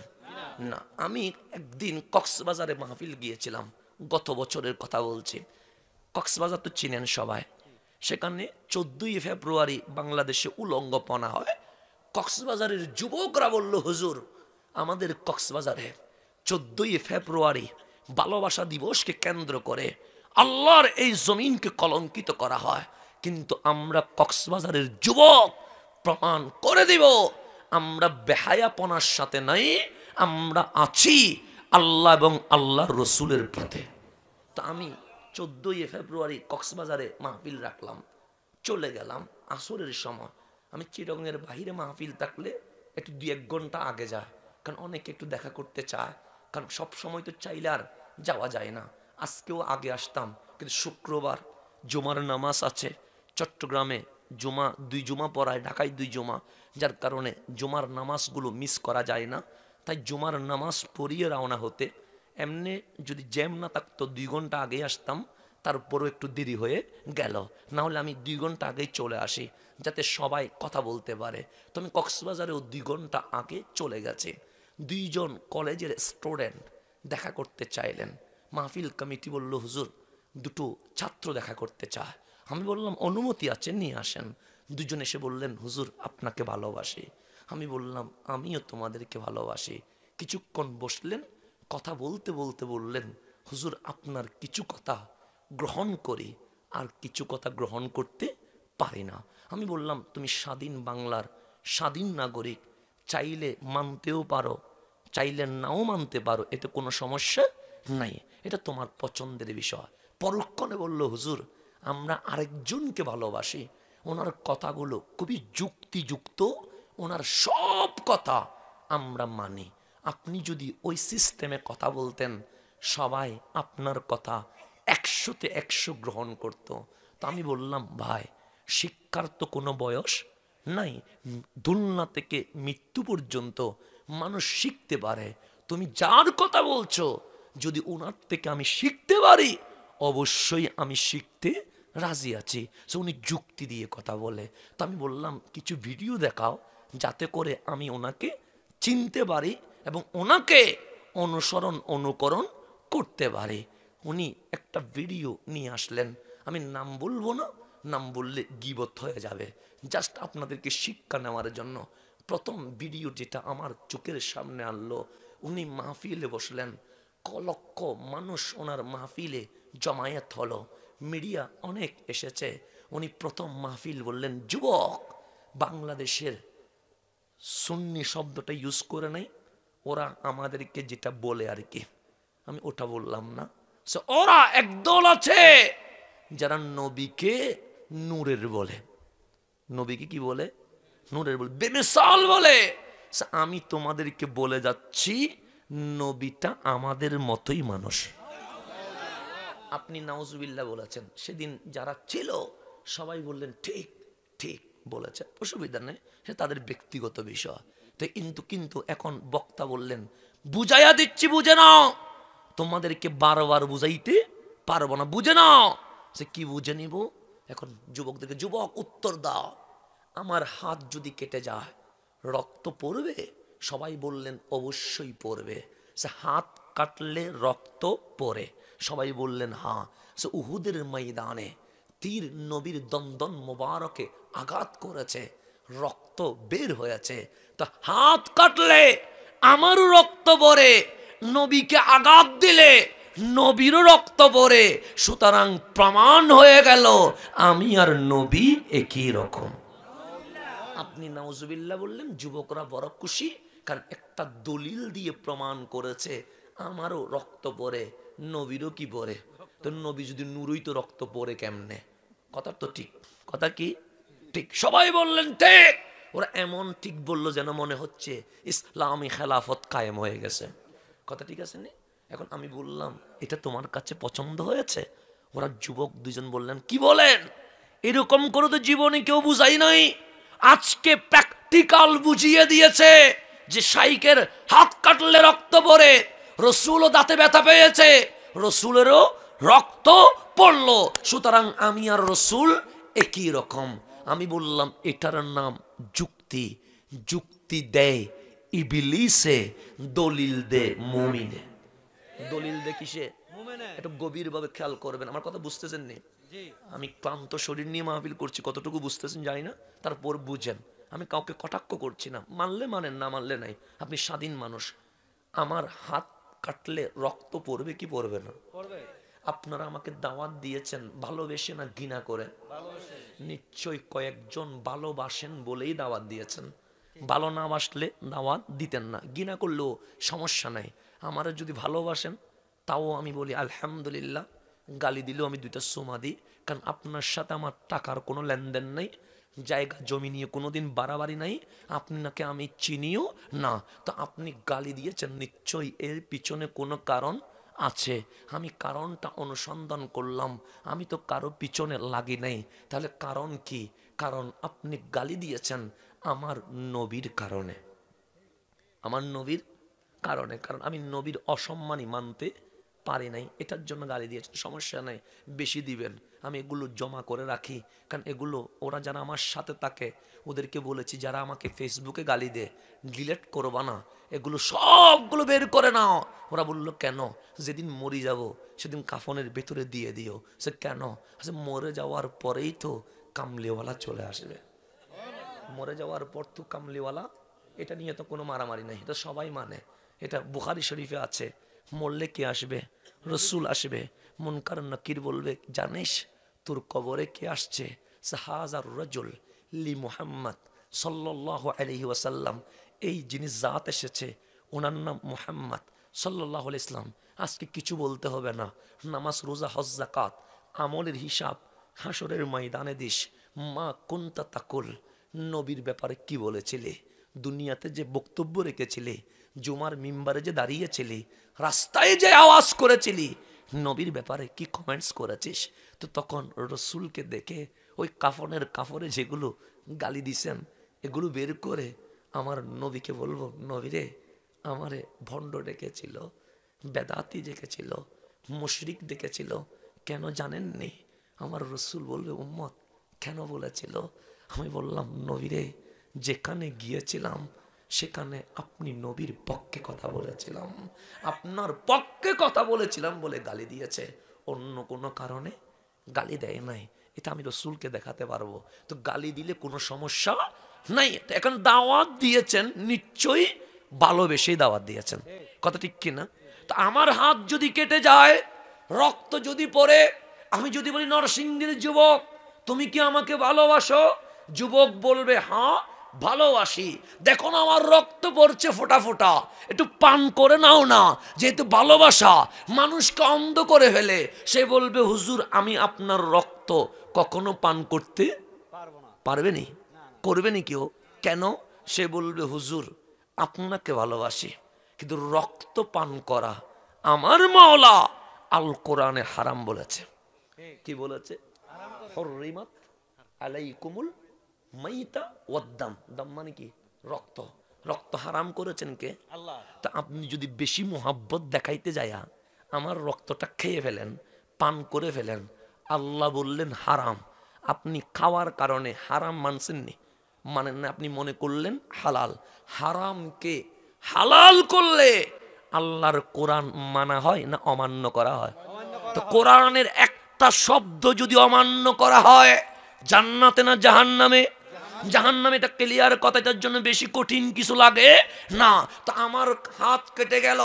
না আমি একদিন কক্সবাজারে মাহফিল গিয়েছিলাম গত বছরের কথা বলছি কক্সবাজার তো চিনেন সবাই সেখানে চোদ্দই ফেব্রুয়ারি বাংলাদেশে উলঙ্গপনা হয় কক্সবাজারের যুবকরা বলল হুজুর আমাদের কক্সবাজারে চোদ্দই ফেব্রুয়ারি ভালোবাসা দিবসকে কেন্দ্র করে আল্লাহর এই জমিনকে কলঙ্কিত করা হয় কিন্তু আমরা কক্সবাজারের যুবক প্রমাণ করে দিব আমরা বেহায়াপনার সাথে নাই আমরা আছি আল্লাহ এবং আল্লাহ রসুলের পথে তা আমি চোদ্দই ফেব্রুয়ারি কক্সবাজারে মাহফিল রাখলাম চলে গেলাম আসরের সময় আমি চিরঙের বাহিরে মাহফিল থাকলে একটু দু এক ঘন্টা আগে যায় কারণ অনেকে একটু দেখা করতে চায় কারণ সব সময় তো চাইলে আর যাওয়া যায় না আজকেও আগে আসতাম কিন্তু শুক্রবার জুমার নামাজ আছে চট্টগ্রামে জুমা দুই জুমা পড়ায় ঢাকায় দুই জুমা যার কারণে জুমার নামাজগুলো মিস করা যায় না তাই জুমার নামাজ পড়িয়ে রওনা হতে এমনি যদি জ্যাম না থাকতো দুই ঘন্টা আগে আসতাম তারপরও একটু দেরি হয়ে গেল না হলে আমি দুই ঘন্টা আগেই চলে আসি যাতে সবাই কথা বলতে পারে তুমি কক্সবাজারেও দুই ঘন্টা আগে চলে গেছে দুইজন কলেজের স্টুডেন্ট দেখা করতে চাইলেন মাহফিল কমিটি বলল হুজুর দুটো ছাত্র দেখা করতে চায় আমি বললাম অনুমতি আছে নিয়ে আসেন দুজন এসে বললেন হুজুর আপনাকে ভালোবাসি আমি বললাম আমিও তোমাদেরকে ভালোবাসি কিছুক্ষণ বসলেন কথা বলতে বলতে বললেন হুজুর আপনার কিছু কথা গ্রহণ করি আর কিছু কথা গ্রহণ করতে পারে না আমি বললাম তুমি স্বাধীন বাংলার স্বাধীন নাগরিক চাইলে মানতেও পারো চাইলে নাও মানতে পারো এতে কোনো সমস্যা নাই এটা তোমার পছন্দের বিষয় পরক্ষণে বলল হুজুর আমরা আরেকজনকে ভালোবাসি ওনার কথাগুলো খুবই যুক্তিযুক্ত ওনার সব কথা আমরা মানি আপনি যদি ওই সিস্টেমে কথা বলতেন সবাই আপনার কথা একশোতে একশো গ্রহণ করত তো আমি বললাম ভাই শিক্ষার তো কোনো বয়স নাই দুলনা থেকে মৃত্যু পর্যন্ত মানুষ শিখতে পারে তুমি যার কথা বলছো যদি ওনার থেকে আমি শিখতে পারি অবশ্যই আমি শিখতে রাজি আছি সে উনি যুক্তি দিয়ে কথা বলে তো আমি বললাম কিছু ভিডিও দেখাও যাতে করে আমি ওনাকে চিনতে পারি এবং ওনাকে অনুসরণ অনুকরণ করতে পারি উনি একটা ভিডিও নিয়ে আসলেন আমি নাম বলবো না নাম বললে গিবত হয়ে যাবে জাস্ট আপনাদেরকে শিক্ষা নেওয়ার জন্য প্রথম ভিডিও যেটা আমার চোখের সামনে আনলো উনি মাহফিলে বসলেন কলক্ষ মানুষ ওনার মাহফিলে জমায়েত হলো মিডিয়া অনেক এসেছে উনি প্রথম মাহফিল বললেন যুবক বাংলাদেশের সুন্নি শব্দটা ইউজ করে নাই ওরা আমাদেরকে যেটা বলে আর কি আমি ওটা বললাম না ওরা একদল আছে যারা নবীকে নূরের বলে নবীকে কি বলে নূরের বলে বেমিসাল বলে আমি তোমাদেরকে বলে যাচ্ছি নবীটা আমাদের মতোই মানুষ আপনি নাউজুবিল্লা বলেছেন সেদিন যারা ছিল সবাই বললেন ঠিক ঠিক বলেছে অসুবিধা নেই সে তাদের ব্যক্তিগত বিষয় তো কিন্তু কিন্তু এখন বক্তা বললেন বুঝাইয়া দিচ্ছি বুঝে নাও তোমাদেরকে বারবার বুঝাইতে পারবো না বুঝে নাও সে কি বুঝে নিব এখন যুবকদেরকে যুবক উত্তর দাও আমার হাত যদি কেটে যায় রক্ত পড়বে সবাই বললেন অবশ্যই পড়বে সে হাত কাটলে রক্ত পড়ে সবাই বললেন হ্যাঁ সে উহুদের ময়দানে তীর নবীর দন্দন মোবারকে আঘাত করেছে রক্ত বের হয়েছে তো হাত কাটলে আমারও রক্ত পড়ে নবীকে আঘাত দিলে নবীরও রক্ত পরে সুতরাং প্রমাণ হয়ে গেল আমি আর নবী একই রকম আপনি নাউজুবিল্লা বললেন যুবকরা বড় খুশি কারণ একটা দলিল দিয়ে প্রমাণ করেছে আমারও রক্ত পরে নবীরও কি পরে তো নবী যদি নুরই তো রক্ত পরে কেমনে কথা তো ঠিক কথা কি ঠিক সবাই বললেন ঠিক ওরা এমন ঠিক বললো যেন মনে হচ্ছে ইসলামী খেলাফত কায়েম হয়ে গেছে কথা ঠিক আছে না এখন আমি বললাম এটা তোমার কাছে পছন্দ হয়েছে ওরা যুবক দুজন বললেন কি বলেন এরকম করে তো জীবনে কেউ বুঝাই নাই আজকে প্র্যাকটিক্যাল বুঝিয়ে দিয়েছে যে সাইকের হাত কাটলে রক্ত পরে রসুলও দাঁতে ব্যথা পেয়েছে রসুলেরও রক্ত পড়লো সুতরাং আমি আর রসুল একই রকম আমি বললাম এটার নাম যুক্তি যুক্তি দেয় ইবিলিসে দলিল দে মমিনে দলিল দেখি দেখিসে একটু ভাবে খেয়াল করবেন আমার কথা বুঝতেছেন নি আমি ক্লান্ত শরীর নিয়ে মাহফিল করছি কতটুকু বুঝতেছেন জানি না তারপর বুঝেন আমি কাউকে কটাক্ষ করছি না মানলে মানেন না মানলে নাই আপনি স্বাধীন মানুষ আমার হাত কাটলে রক্ত পড়বে কি পড়বে না আপনারা আমাকে দাওয়াত দিয়েছেন ভালোবেসে না ঘৃণা করে নিশ্চয় কয়েকজন ভালোবাসেন বলেই দাওয়াত দিয়েছেন ভালো না বাসলে দাওয়াত দিতেন না ঘৃণা করলেও সমস্যা নাই আমারে যদি ভালোবাসেন তাও আমি বলি আলহামদুলিল্লাহ গালি দিলেও আমি দুইটা সোমা দিই কারণ আপনার সাথে আমার টাকার কোনো লেনদেন নেই জায়গা জমি নিয়ে কোনো দিন বাড়াবাড়ি নাই আপনাকে আমি চিনিও না তো আপনি গালি দিয়েছেন নিশ্চয়ই এর পিছনে কোনো কারণ আছে আমি কারণটা অনুসন্ধান করলাম আমি তো কারো পিছনে লাগি নাই তাহলে কারণ কি কারণ আপনি গালি দিয়েছেন আমার নবীর কারণে আমার নবীর কারণে কারণ আমি নবীর অসম্মানই মানতে পারি নাই এটার জন্য গালি দিয়েছেন সমস্যা নেই বেশি দিবেন আমি এগুলো জমা করে রাখি কারণ এগুলো ওরা যারা আমার সাথে থাকে ওদেরকে বলেছি যারা আমাকে ফেসবুকে গালি দে ডিলেট করবা না এগুলো সবগুলো বের করে নাও ওরা বললো কেন যেদিন মরি যাব সেদিন কাফনের ভেতরে দিয়ে দিও সে কেন আসে মরে যাওয়ার পরেই তো কামলিওয়ালা চলে আসবে মরে যাওয়ার পর তো কামলিওয়ালা এটা নিয়ে তো কোনো মারামারি নাই এটা সবাই মানে এটা বুখারি শরীফে আছে মরলে কে আসবে রসুল আসবে মুনকার নকির বলবে জানিস তোর কবরে কে আসছে শাহাজার রজুল লি মুহাম্মদ সাল্লাহ আলহি ওয়াসাল্লাম এই জিনিস জাত এসেছে ওনার নাম মুহাম্মদ সাল্লাহ ইসলাম আজকে কিছু বলতে হবে না নামাজ রোজা হজ জাকাত আমলের হিসাব হাসরের ময়দানে দিস মা কোনটা তাকুল নবীর ব্যাপারে কি বলেছিলে দুনিয়াতে যে বক্তব্য রেখেছিলে জুমার মিম্বারে যে দাঁড়িয়েছিলি রাস্তায় যে আওয়াজ করেছিলি নবীর ব্যাপারে কি কমেন্টস করেছিস তো তখন রসুলকে দেখে ওই কাফনের কাফরে যেগুলো গালি দিছেন এগুলো বের করে আমার নবীকে বলবো নবীরে আমারে ভণ্ড ডেকেছিল বেদাতি ডেকেছিল মুশরিক ডেকেছিল কেন জানেননি আমার রসুল বলবে উম্মত কেন বলেছিল আমি বললাম নবীরে যেখানে গিয়েছিলাম সেখানে আপনি নবীর পক্ষে কথা বলেছিলাম আপনার পক্ষে কথা বলেছিলাম বলে গালি দিয়েছে অন্য কোনো কারণে গালি দেয় নাই এটা আমি রসুলকে দেখাতে পারবো তো গালি দিলে কোনো সমস্যা নাই এখন দাওয়াত দিয়েছেন নিশ্চয়ই ভালোবেসেই দাওয়াত দিয়েছেন কথা ঠিক কিনা তো আমার হাত যদি কেটে যায় রক্ত যদি পড়ে আমি যদি বলি নরসিংদীর যুবক তুমি কি আমাকে ভালোবাসো যুবক বলবে হ্যাঁ ভালোবাসি দেখো না আমার রক্ত পড়ছে ফোটা ফোটা একটু পান করে নাও না যেহেতু ভালোবাসা মানুষকে অন্ধ করে ফেলে সে বলবে হুজুর আমি আপনার রক্ত কখনো পান করতে পারবে করবে নি কেউ কেন সে বলবে হুজুর আপনাকে ভালোবাসি কিন্তু রক্ত পান করা আমার মাওলা আল কোরআনে হারাম বলেছে কি বলেছে হরিমাত আলাইকুমুল মাইতা ওয়াদ্দাম দাম মানে কি রক্ত রক্ত হারাম করেছেন কে তা আপনি যদি বেশি মোহাব্বত দেখাইতে যায়া আমার রক্তটা খেয়ে ফেলেন পান করে ফেলেন আল্লাহ বললেন হারাম আপনি খাওয়ার কারণে হারাম মানছেননি মানেন না আপনি মনে করলেন হালাল হারামকে হালাল করলে আল্লাহর কোরআন মানা হয় না অমান্য করা হয় তো কোরআনের একটা শব্দ যদি অমান্য করা হয় জান্নাতে না জাহান নামে জাহান নামে এটা ক্লিয়ার কথা এটার জন্য বেশি কঠিন কিছু লাগে না তো আমার হাত কেটে গেল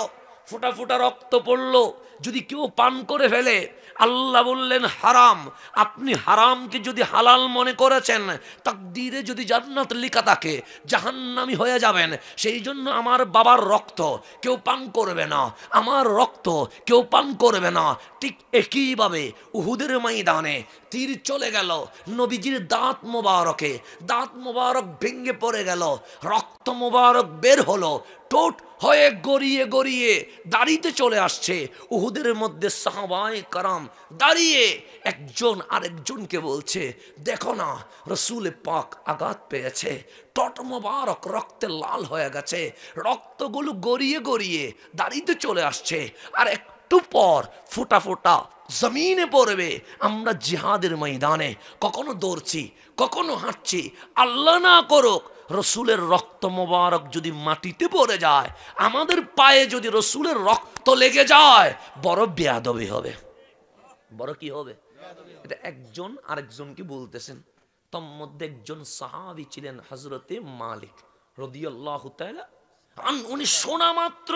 ফোটা ফোটা রক্ত পড়লো যদি কেউ পান করে ফেলে আল্লাহ বললেন হারাম আপনি হারামকে যদি হালাল মনে করেছেন তাকদিরে যদি জান্নাত লিখা থাকে জাহান্নামি হয়ে যাবেন সেই জন্য আমার বাবার রক্ত কেউ পান করবে না আমার রক্ত কেউ পান করবে না ঠিক একইভাবে উহুদের ময়দানে তীর চলে গেল নবীজির দাঁত মোবারকে দাঁত মোবারক ভেঙে পড়ে গেল রক্ত মোবারক বের হলো টোট হয়ে গড়িয়ে গড়িয়ে দাঁড়িতে চলে আসছে উহুদের মধ্যে সাহাবাই কারাম দাঁড়িয়ে একজন আরেকজনকে বলছে দেখো না রসুলে পাক আঘাত পেয়েছে টট মোবারক রক্তে লাল হয়ে গেছে রক্তগুলো গড়িয়ে গড়িয়ে দাঁড়িতে চলে আসছে আর একটু পর ফোটা ফোটা জমিনে পড়বে আমরা জিহাদের ময়দানে কখনো দৌড়ছি কখনো হাঁটছি আল্লাহ না করুক রসুলের রক্ত মোবারক যদি মাটিতে পড়ে যায় আমাদের পায়ে যদি রসুলের রক্ত লেগে যায় বড় বেয়াদবি হবে বড় কি হবে এটা একজন আরেকজনকে বলতেছেন তোর মধ্যে একজন সাহাবি ছিলেন হজরতে মালিক রদিয়াল্লাহ উনি শোনা মাত্র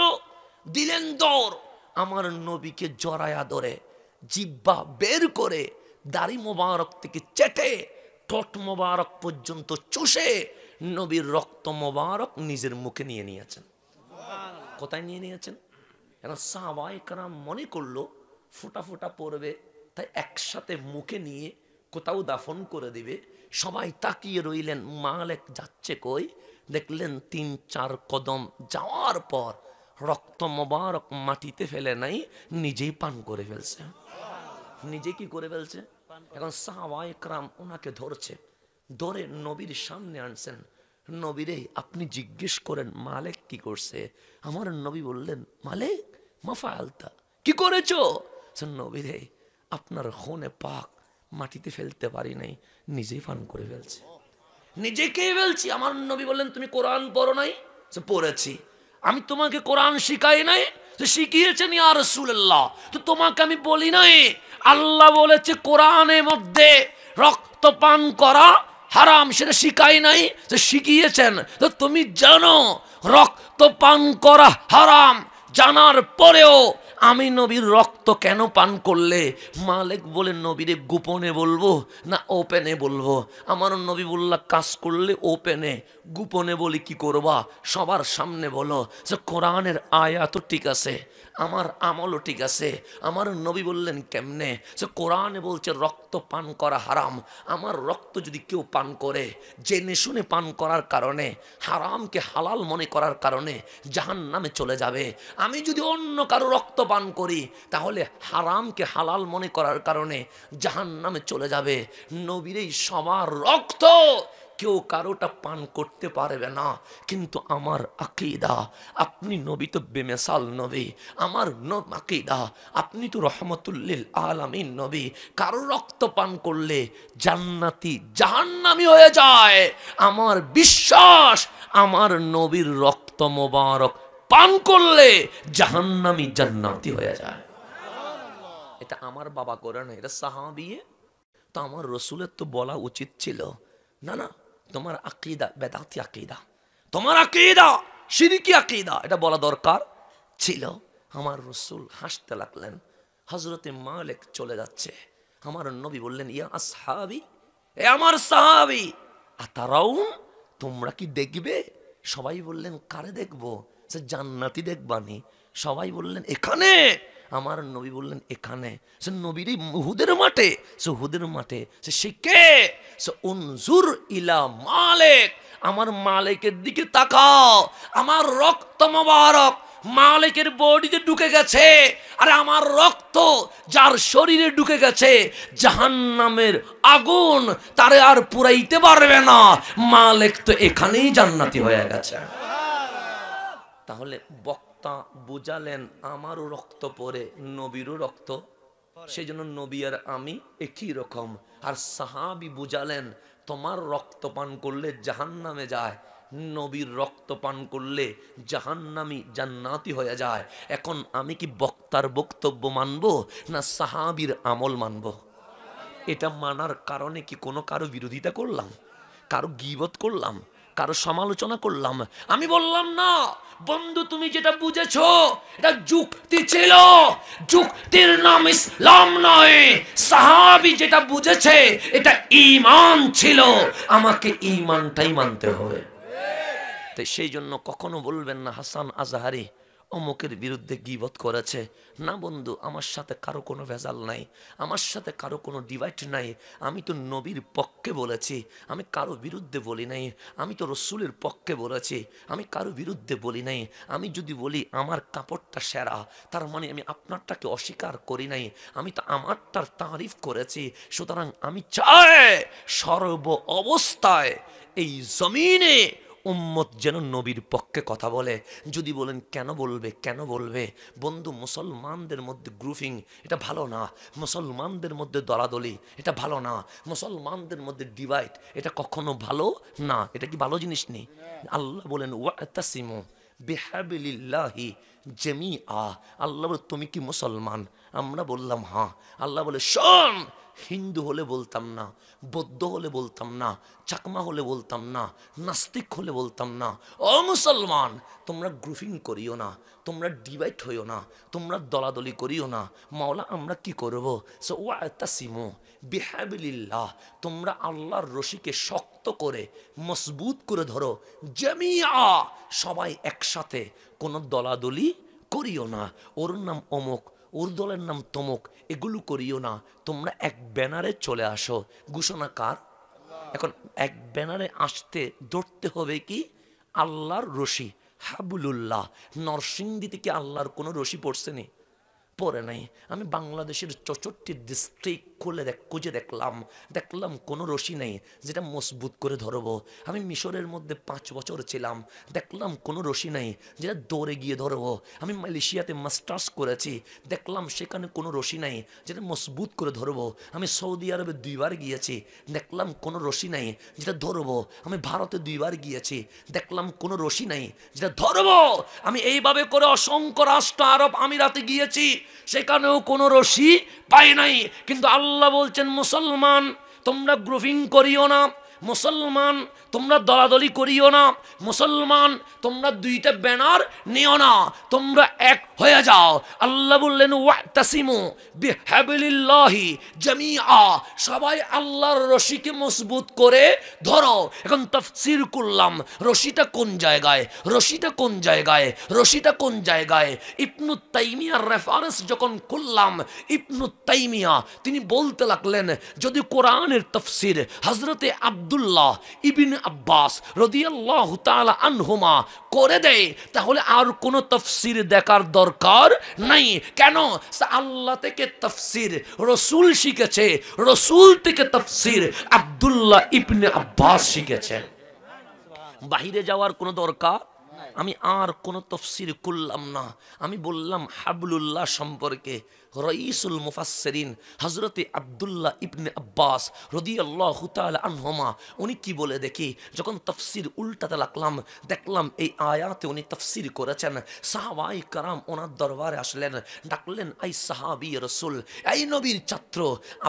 দিলেন দর আমার নবীকে জরায়া ধরে জিব্বা বের করে দাড়ি মোবারক থেকে চেটে ঠোঁট মোবারক পর্যন্ত চুষে নবীর রক্ত মোবারক নিজের মুখে নিয়ে নিয়েছেন কোথায় নিয়ে নিয়েছেন এরা সাবাইকরা মনে করলো ফুটা ফুটা পড়বে তাই একসাথে মুখে নিয়ে কোথাও দাফন করে দিবে সবাই তাকিয়ে রইলেন মালেক যাচ্ছে কই দেখলেন তিন চার কদম যাওয়ার পর রক্ত মোবারক মাটিতে ফেলে নাই নিজেই পান করে ফেলছে নিজে কি করে ফেলছে এখন সাহাবা একরাম ওনাকে ধরছে ধরে নবীর সামনে আনছেন নবীরে আপনি জিজ্ঞেস করেন মালেক কি করছে আমার নবী বললেন মালেক মাফা আলতা কি করেছ নবীরে আপনার হনে পাক মাটিতে ফেলতে পারি নাই নিজেই পান করে ফেলছে নিজেকেই ফেলছি আমার নবী বললেন তুমি কোরআন পড়ো নাই পড়েছি আমি তোমাকে কোরআন শিখাই নাই তো শিখিয়েছেন ইয়া রসুল্লাহ তো তোমাকে আমি বলি নাই আল্লাহ বলেছে কোরআনের মধ্যে রক্ত পান করা হারাম সেটা শিখাই নাই তো শিখিয়েছেন তো তুমি জানো রক্ত পান করা হারাম জানার পরেও আমি নবীর রক্ত কেন পান করলে মালিক বলে নবীরে গোপনে বলবো না ওপেনে বলবো আমার নবী বললা কাজ করলে ওপেনে গোপনে বলি কি করবা সবার সামনে বলো যে কোরআনের আয়াত ঠিক আছে আমার আমলও ঠিক আছে আমার নবী বললেন কেমনে সে কোরআনে বলছে রক্ত পান করা হারাম আমার রক্ত যদি কেউ পান করে জেনে শুনে পান করার কারণে হারামকে হালাল মনে করার কারণে জাহান নামে চলে যাবে আমি যদি অন্য কারো রক্ত পান করি তাহলে হারামকে হালাল মনে করার কারণে জাহান নামে চলে যাবে নবীর এই সবার রক্ত কেউ কারোটা পান করতে পারবে না কিন্তু আমার আকিদা আপনি নবী তো বেমেসাল নবী আমার আকিদা আপনি তো রহমতুল্লিল আলমিন নবী কারো রক্ত পান করলে জান্নাতি জাহান্নামি হয়ে যায় আমার বিশ্বাস আমার নবীর রক্ত মোবারক পান করলে জাহান্নামি জান্নাতি হয়ে যায় এটা আমার বাবা করে না এটা সাহাবিয়ে তো আমার রসুলের তো বলা উচিত ছিল না না তোমার আকিদা বেদাতি আকিদা তোমার আকিদা সিরিকি আকিদা এটা বলা দরকার ছিল আমার রসুল হাসতে লাগলেন হজরতে মালিক চলে যাচ্ছে আমার নবী বললেন ইয়া আসহাবি এ আমার সাহাবি আতারাউন তোমরা কি দেখবে সবাই বললেন কারে দেখবো সে জান্নাতি দেখবানি সবাই বললেন এখানে আমার নবী বললেন এখানে সে নবীর হুদের মাঠে সে হুদের মাঠে সে শিখে সে উনজুর ইলা মালেক আমার মালিকের দিকে তাকাও আমার রক্ত মোবারক মালিকের বডিতে ঢুকে গেছে আর আমার রক্ত যার শরীরে ঢুকে গেছে জাহান নামের আগুন তারে আর পুরাইতে পারবে না মালিক তো এখানেই জান্নাতি হয়ে গেছে তাহলে বক তা বোঝালেন আমারও রক্ত পরে নবীরও রক্ত সেই জন্য নবী আর আমি একই রকম আর সাহাবি বুঝালেন তোমার রক্ত পান করলে জাহান নামে যায় নবীর রক্ত পান করলে জাহান্নামি জান্নাতি হয়ে যায় এখন আমি কি বক্তার বক্তব্য মানব না সাহাবির আমল মানব এটা মানার কারণে কি কোনো কারো বিরোধিতা করলাম কারো গিবত করলাম কারো সমালোচনা করলাম আমি বললাম না বন্ধু তুমি যেটা বুঝেছ এটা যুক্তি ছিল যুক্তির নাম ইসলাম নয় সাহাবি যেটা বুঝেছে এটা ইমান ছিল আমাকে ইমানটাই মানতে হবে তাই সেই জন্য কখনো বলবেন না হাসান আজহারি অমুকের বিরুদ্ধে গিবত করেছে না বন্ধু আমার সাথে কারো কোনো ভেজাল নাই আমার সাথে কারো কোনো ডিভাইড নাই আমি তো নবীর পক্ষে বলেছি আমি কারো বিরুদ্ধে বলি নাই আমি তো রসুলের পক্ষে বলেছি আমি কারো বিরুদ্ধে বলি নাই আমি যদি বলি আমার কাপড়টা সেরা তার মানে আমি আপনারটাকে অস্বীকার করি নাই আমি তো আমারটার তারিফ করেছি সুতরাং আমি চাই সর্ব অবস্থায় এই জমিনে উম্মত যেন নবীর পক্ষে কথা বলে যদি বলেন কেন বলবে কেন বলবে বন্ধু মুসলমানদের মধ্যে গ্রুপিং এটা ভালো না মুসলমানদের মধ্যে দলাদলি এটা ভালো না মুসলমানদের মধ্যে ডিভাইড এটা কখনো ভালো না এটা কি ভালো জিনিস নেই আল্লাহ বলেন ওয়াতাসিমু বেহাবিল্লাহি জেমি আহ আল্লাহ বলে তুমি কি মুসলমান আমরা বললাম হ্যাঁ আল্লাহ বলে শোন হিন্দু হলে বলতাম না বৌদ্ধ হলে বলতাম না চাকমা হলে বলতাম না নাস্তিক হলে বলতাম না অ মুসলমান তোমরা গ্রুপিং করিও না তোমরা ডিভাইড হইও না তোমরা দলাদলি করিও না মাওলা আমরা কি করবো সো ওয়াতাসিমো বিহাবিল্লাহ তোমরা আল্লাহর রশিকে শক্ত করে মজবুত করে ধরো জামিয়া সবাই একসাথে কোনো দলাদলি করিও না ওর নাম অমুক উর্দলের নাম তমক এগুলো করিও না তোমরা এক ব্যানারে চলে আসো ঘোষণা কার এখন এক ব্যানারে আসতে ধরতে হবে কি আল্লাহর রশি হাবুলুল্লাহ নরসিংদীতে কি আল্লাহর কোনো রশি পড়ছে নি পরে নাই আমি বাংলাদেশের চৌষট্টি ডিস্ট্রিক্ট খুলে দেখ খুঁজে দেখলাম দেখলাম কোনো রশি নেই যেটা মজবুত করে ধরবো আমি মিশরের মধ্যে পাঁচ বছর ছিলাম দেখলাম কোনো রশি নেই যেটা দৌড়ে গিয়ে ধরবো আমি মালয়েশিয়াতে মাস্টার্স করেছি দেখলাম সেখানে কোনো রশি নেই যেটা মজবুত করে ধরবো আমি সৌদি আরবে দুইবার গিয়েছি দেখলাম কোনো রশি নেই যেটা ধরবো আমি ভারতে দুইবার গিয়েছি দেখলাম কোনো রশি নেই যেটা ধরবো আমি এইভাবে করে অসংখ্য রাষ্ট্র আরব আমিরাতে গিয়েছি সেখানেও কোনো রশি পাই নাই কিন্তু আল্লাহ আল্লাহ বলছেন মুসলমান তোমরা গ্রুপিং করিও না মুসলমান তোমরা দলাদলি করিও না মুসলমান তোমরা দুইটা ব্যানার নিও না তোমরা এক হয়ে যাও আল্লাহ বললেন ওয়াতাসিমু বিহাবিলিল্লাহি জামিআ সবাই আল্লাহর রশিকে মজবুত করে ধরো এখন তাফসীর করলাম রশিটা কোন জায়গায় রশিটা কোন জায়গায় রশিটা কোন জায়গায় ইবনু তাইমিয়ার রেফারেন্স যখন করলাম ইবনু তাইমিয়া তিনি বলতে লাগলেন যদি কোরআনের তফসির হজরতে আবদুল্লাহ ইবিন আব্বাস আনহুমা করে দেয় তাহলে আর কোনো তফসির দেখার দরকার নাই কেন আল্লাহ থেকে তফসির রসুল শিখেছে রসুল থেকে তফসির আবদুল্লাহ ইবনে আব্বাস শিখেছে বাহিরে যাওয়ার কোনো দরকার আমি আর কোনো তফসির করলাম না আমি বললাম হাবলুল্লাহ সম্পর্কে রইসুল মুফাসরিন হজরতে আবদুল্লাহ ইবনে আব্বাস রদিয়াল্লাহ আনহমা উনি কি বলে দেখি যখন তফসির উল্টাতে লাগলাম দেখলাম এই আয়াতে উনি তফসির করেছেন সাহাবাই কারাম ওনার দরবারে আসলেন ডাকলেন আই সাহাবি রসুল এই নবীর ছাত্র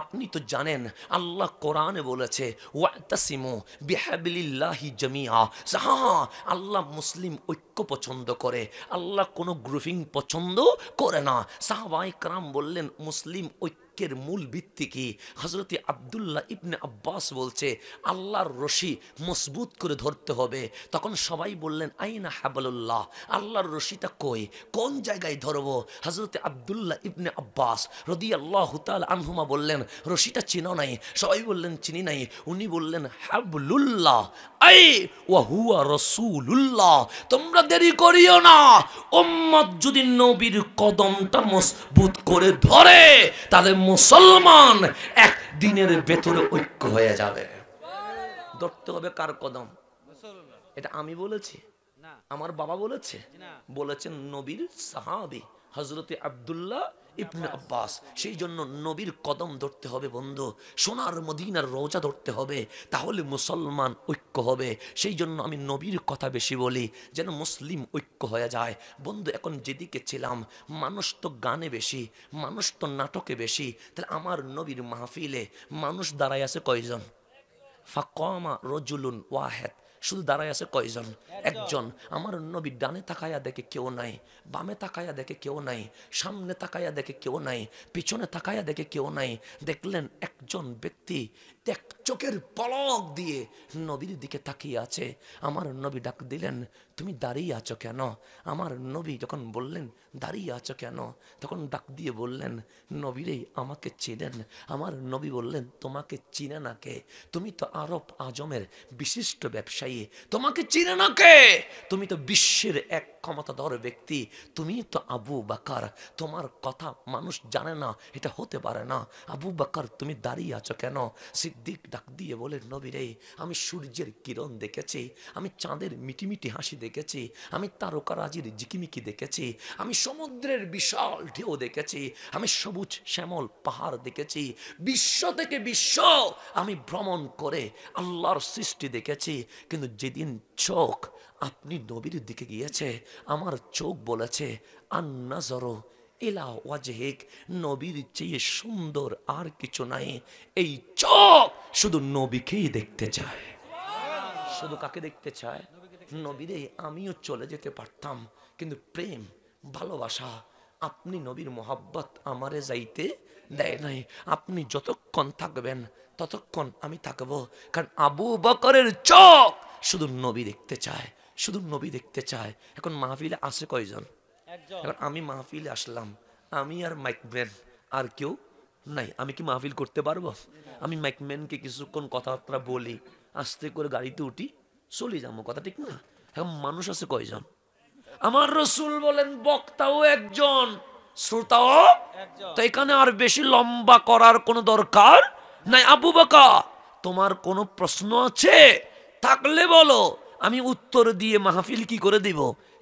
আপনি তো জানেন আল্লাহ কোরআনে বলেছে ওয়াতাসিমু বিহাবিলিল্লাহি জামিয়া সাহা আল্লাহ মুসলিম ঐক্য পছন্দ করে আল্লাহ কোনো গ্রুপিং পছন্দ করে না সাহাবাই কারাম বললেন মুসলিম ঐক্য ঐক্যের মূল ভিত্তি কি হজরতি আবদুল্লাহ ইবনে আব্বাস বলছে আল্লাহর রশি মজবুত করে ধরতে হবে তখন সবাই বললেন আইনা হাবলুল্লাহ আল্লাহর রশিটা কই কোন জায়গায় ধরবো হজরতে আবদুল্লাহ ইবনে আব্বাস রদি আল্লাহ হুতাল আনহুমা বললেন রশিটা চিনো নাই সবাই বললেন চিনি নাই উনি বললেন হাবলুল্লাহ আই ওয়াহুয়া রসুল্লাহ তোমরা দেরি করিও না উম্মত যদি নবীর কদমটা মজবুত করে ধরে তাহলে মুসলমান এক দিনের ভেতরে ঐক্য হয়ে যাবে ধরতে হবে কার কদম এটা আমি বলেছি আমার বাবা বলেছে বলেছেন নবীর সাহাবি হজরতে আবদুল্লাহ ইবনে আব্বাস সেই জন্য নবীর কদম ধরতে হবে বন্ধু সোনার মদিনার রোজা ধরতে হবে তাহলে মুসলমান ঐক্য হবে সেই জন্য আমি নবীর কথা বেশি বলি যেন মুসলিম ঐক্য হয়ে যায় বন্ধু এখন যেদিকে ছিলাম মানুষ তো গানে বেশি মানুষ তো নাটকে বেশি তাহলে আমার নবীর মাহফিলে মানুষ দাঁড়ায় আছে কয়জন ফাকমা রজুলুন ওয়াহেদ শুধু দাঁড়ায় আছে কয়জন একজন আমার নবী ডানে তাকায়া দেখে কেউ নাই বামে তাকায়া দেখে কেউ নাই সামনে তাকায়া দেখে কেউ নাই পিছনে তাকায়া দেখে কেউ নাই দেখলেন একজন ব্যক্তি এক চোখের পলক দিয়ে নবীর দিকে তাকিয়ে আছে আমার নবী ডাক দিলেন তুমি দাঁড়িয়ে আছো কেন আমার নবী যখন বললেন দাঁড়িয়ে আছো কেন তখন ডাক দিয়ে বললেন নবীরেই আমাকে চেনেন আমার নবী বললেন তোমাকে চিনে না কে তুমি তো আরব আজমের বিশিষ্ট ব্যবসায়ী তোমাকে চিনে না কে তুমি তো বিশ্বের এক ক্ষমতাধর ব্যক্তি তুমি তো আবু বাকার তোমার কথা মানুষ জানে না এটা হতে পারে না আবু বাকার তুমি দাঁড়িয়ে আছো কেন সিদ্দিক ডাক দিয়ে বলে নবী রে আমি সূর্যের কিরণ দেখেছি আমি চাঁদের মিটিমিটি হাসি দেখেছি আমি তারকারাজির জিকিমিকি দেখেছি আমি সমুদ্রের বিশাল ঢেউ দেখেছি আমি সবুজ শ্যামল পাহাড় দেখেছি বিশ্ব থেকে বিশ্ব আমি ভ্রমণ করে আল্লাহর সৃষ্টি দেখেছি কিন্তু যেদিন চোখ আপনি নবীর দিকে গিয়েছে আমার চোখ বলেছে আন্না জরো এলা ওয়াজেহেক নবীর চেয়ে সুন্দর আর কিছু নাই এই চোখ শুধু নবীকেই দেখতে চায় শুধু কাকে দেখতে চায় নবীরে আমিও চলে যেতে পারতাম কিন্তু প্রেম ভালোবাসা আপনি নবীর মোহাব্বত আমারে যাইতে দেয় নাই আপনি যতক্ষণ থাকবেন ততক্ষণ আমি থাকবো কারণ আবু বকরের চোখ শুধু নবী দেখতে চায় শুধু নবী দেখতে চায় এখন মাহফিলে আসে কয়জন এখন আমি মাহফিলে আসলাম আমি আর মাইকম্যান আর কেউ নাই আমি কি মাহফিল করতে পারবো আমি মাইকম্যানকে কিছুক্ষণ কথাবার্তা বলি আস্তে করে গাড়িতে উঠি চলে যাবো কথা ঠিক না এখন মানুষ আছে কয়জন আমার রসুল বলেন বক্তাও একজন শ্রোতাও তো এখানে আর বেশি লম্বা করার কোনো দরকার নাই আবু বাকা তোমার কোনো প্রশ্ন আছে থাকলে বলো আমি উত্তর দিয়ে মাহফিল কি করে দিব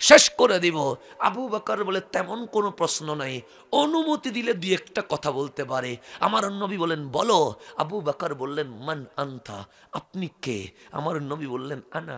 শেষ করে দিব আবু বাকর বলে তেমন কোনো প্রশ্ন নাই অনুমতি দিলে দুই একটা কথা বলতে পারে আমার নবী বলেন বলো আবু বাকর বললেন মান আন্তা আপনি কে আমার নবী বললেন আনা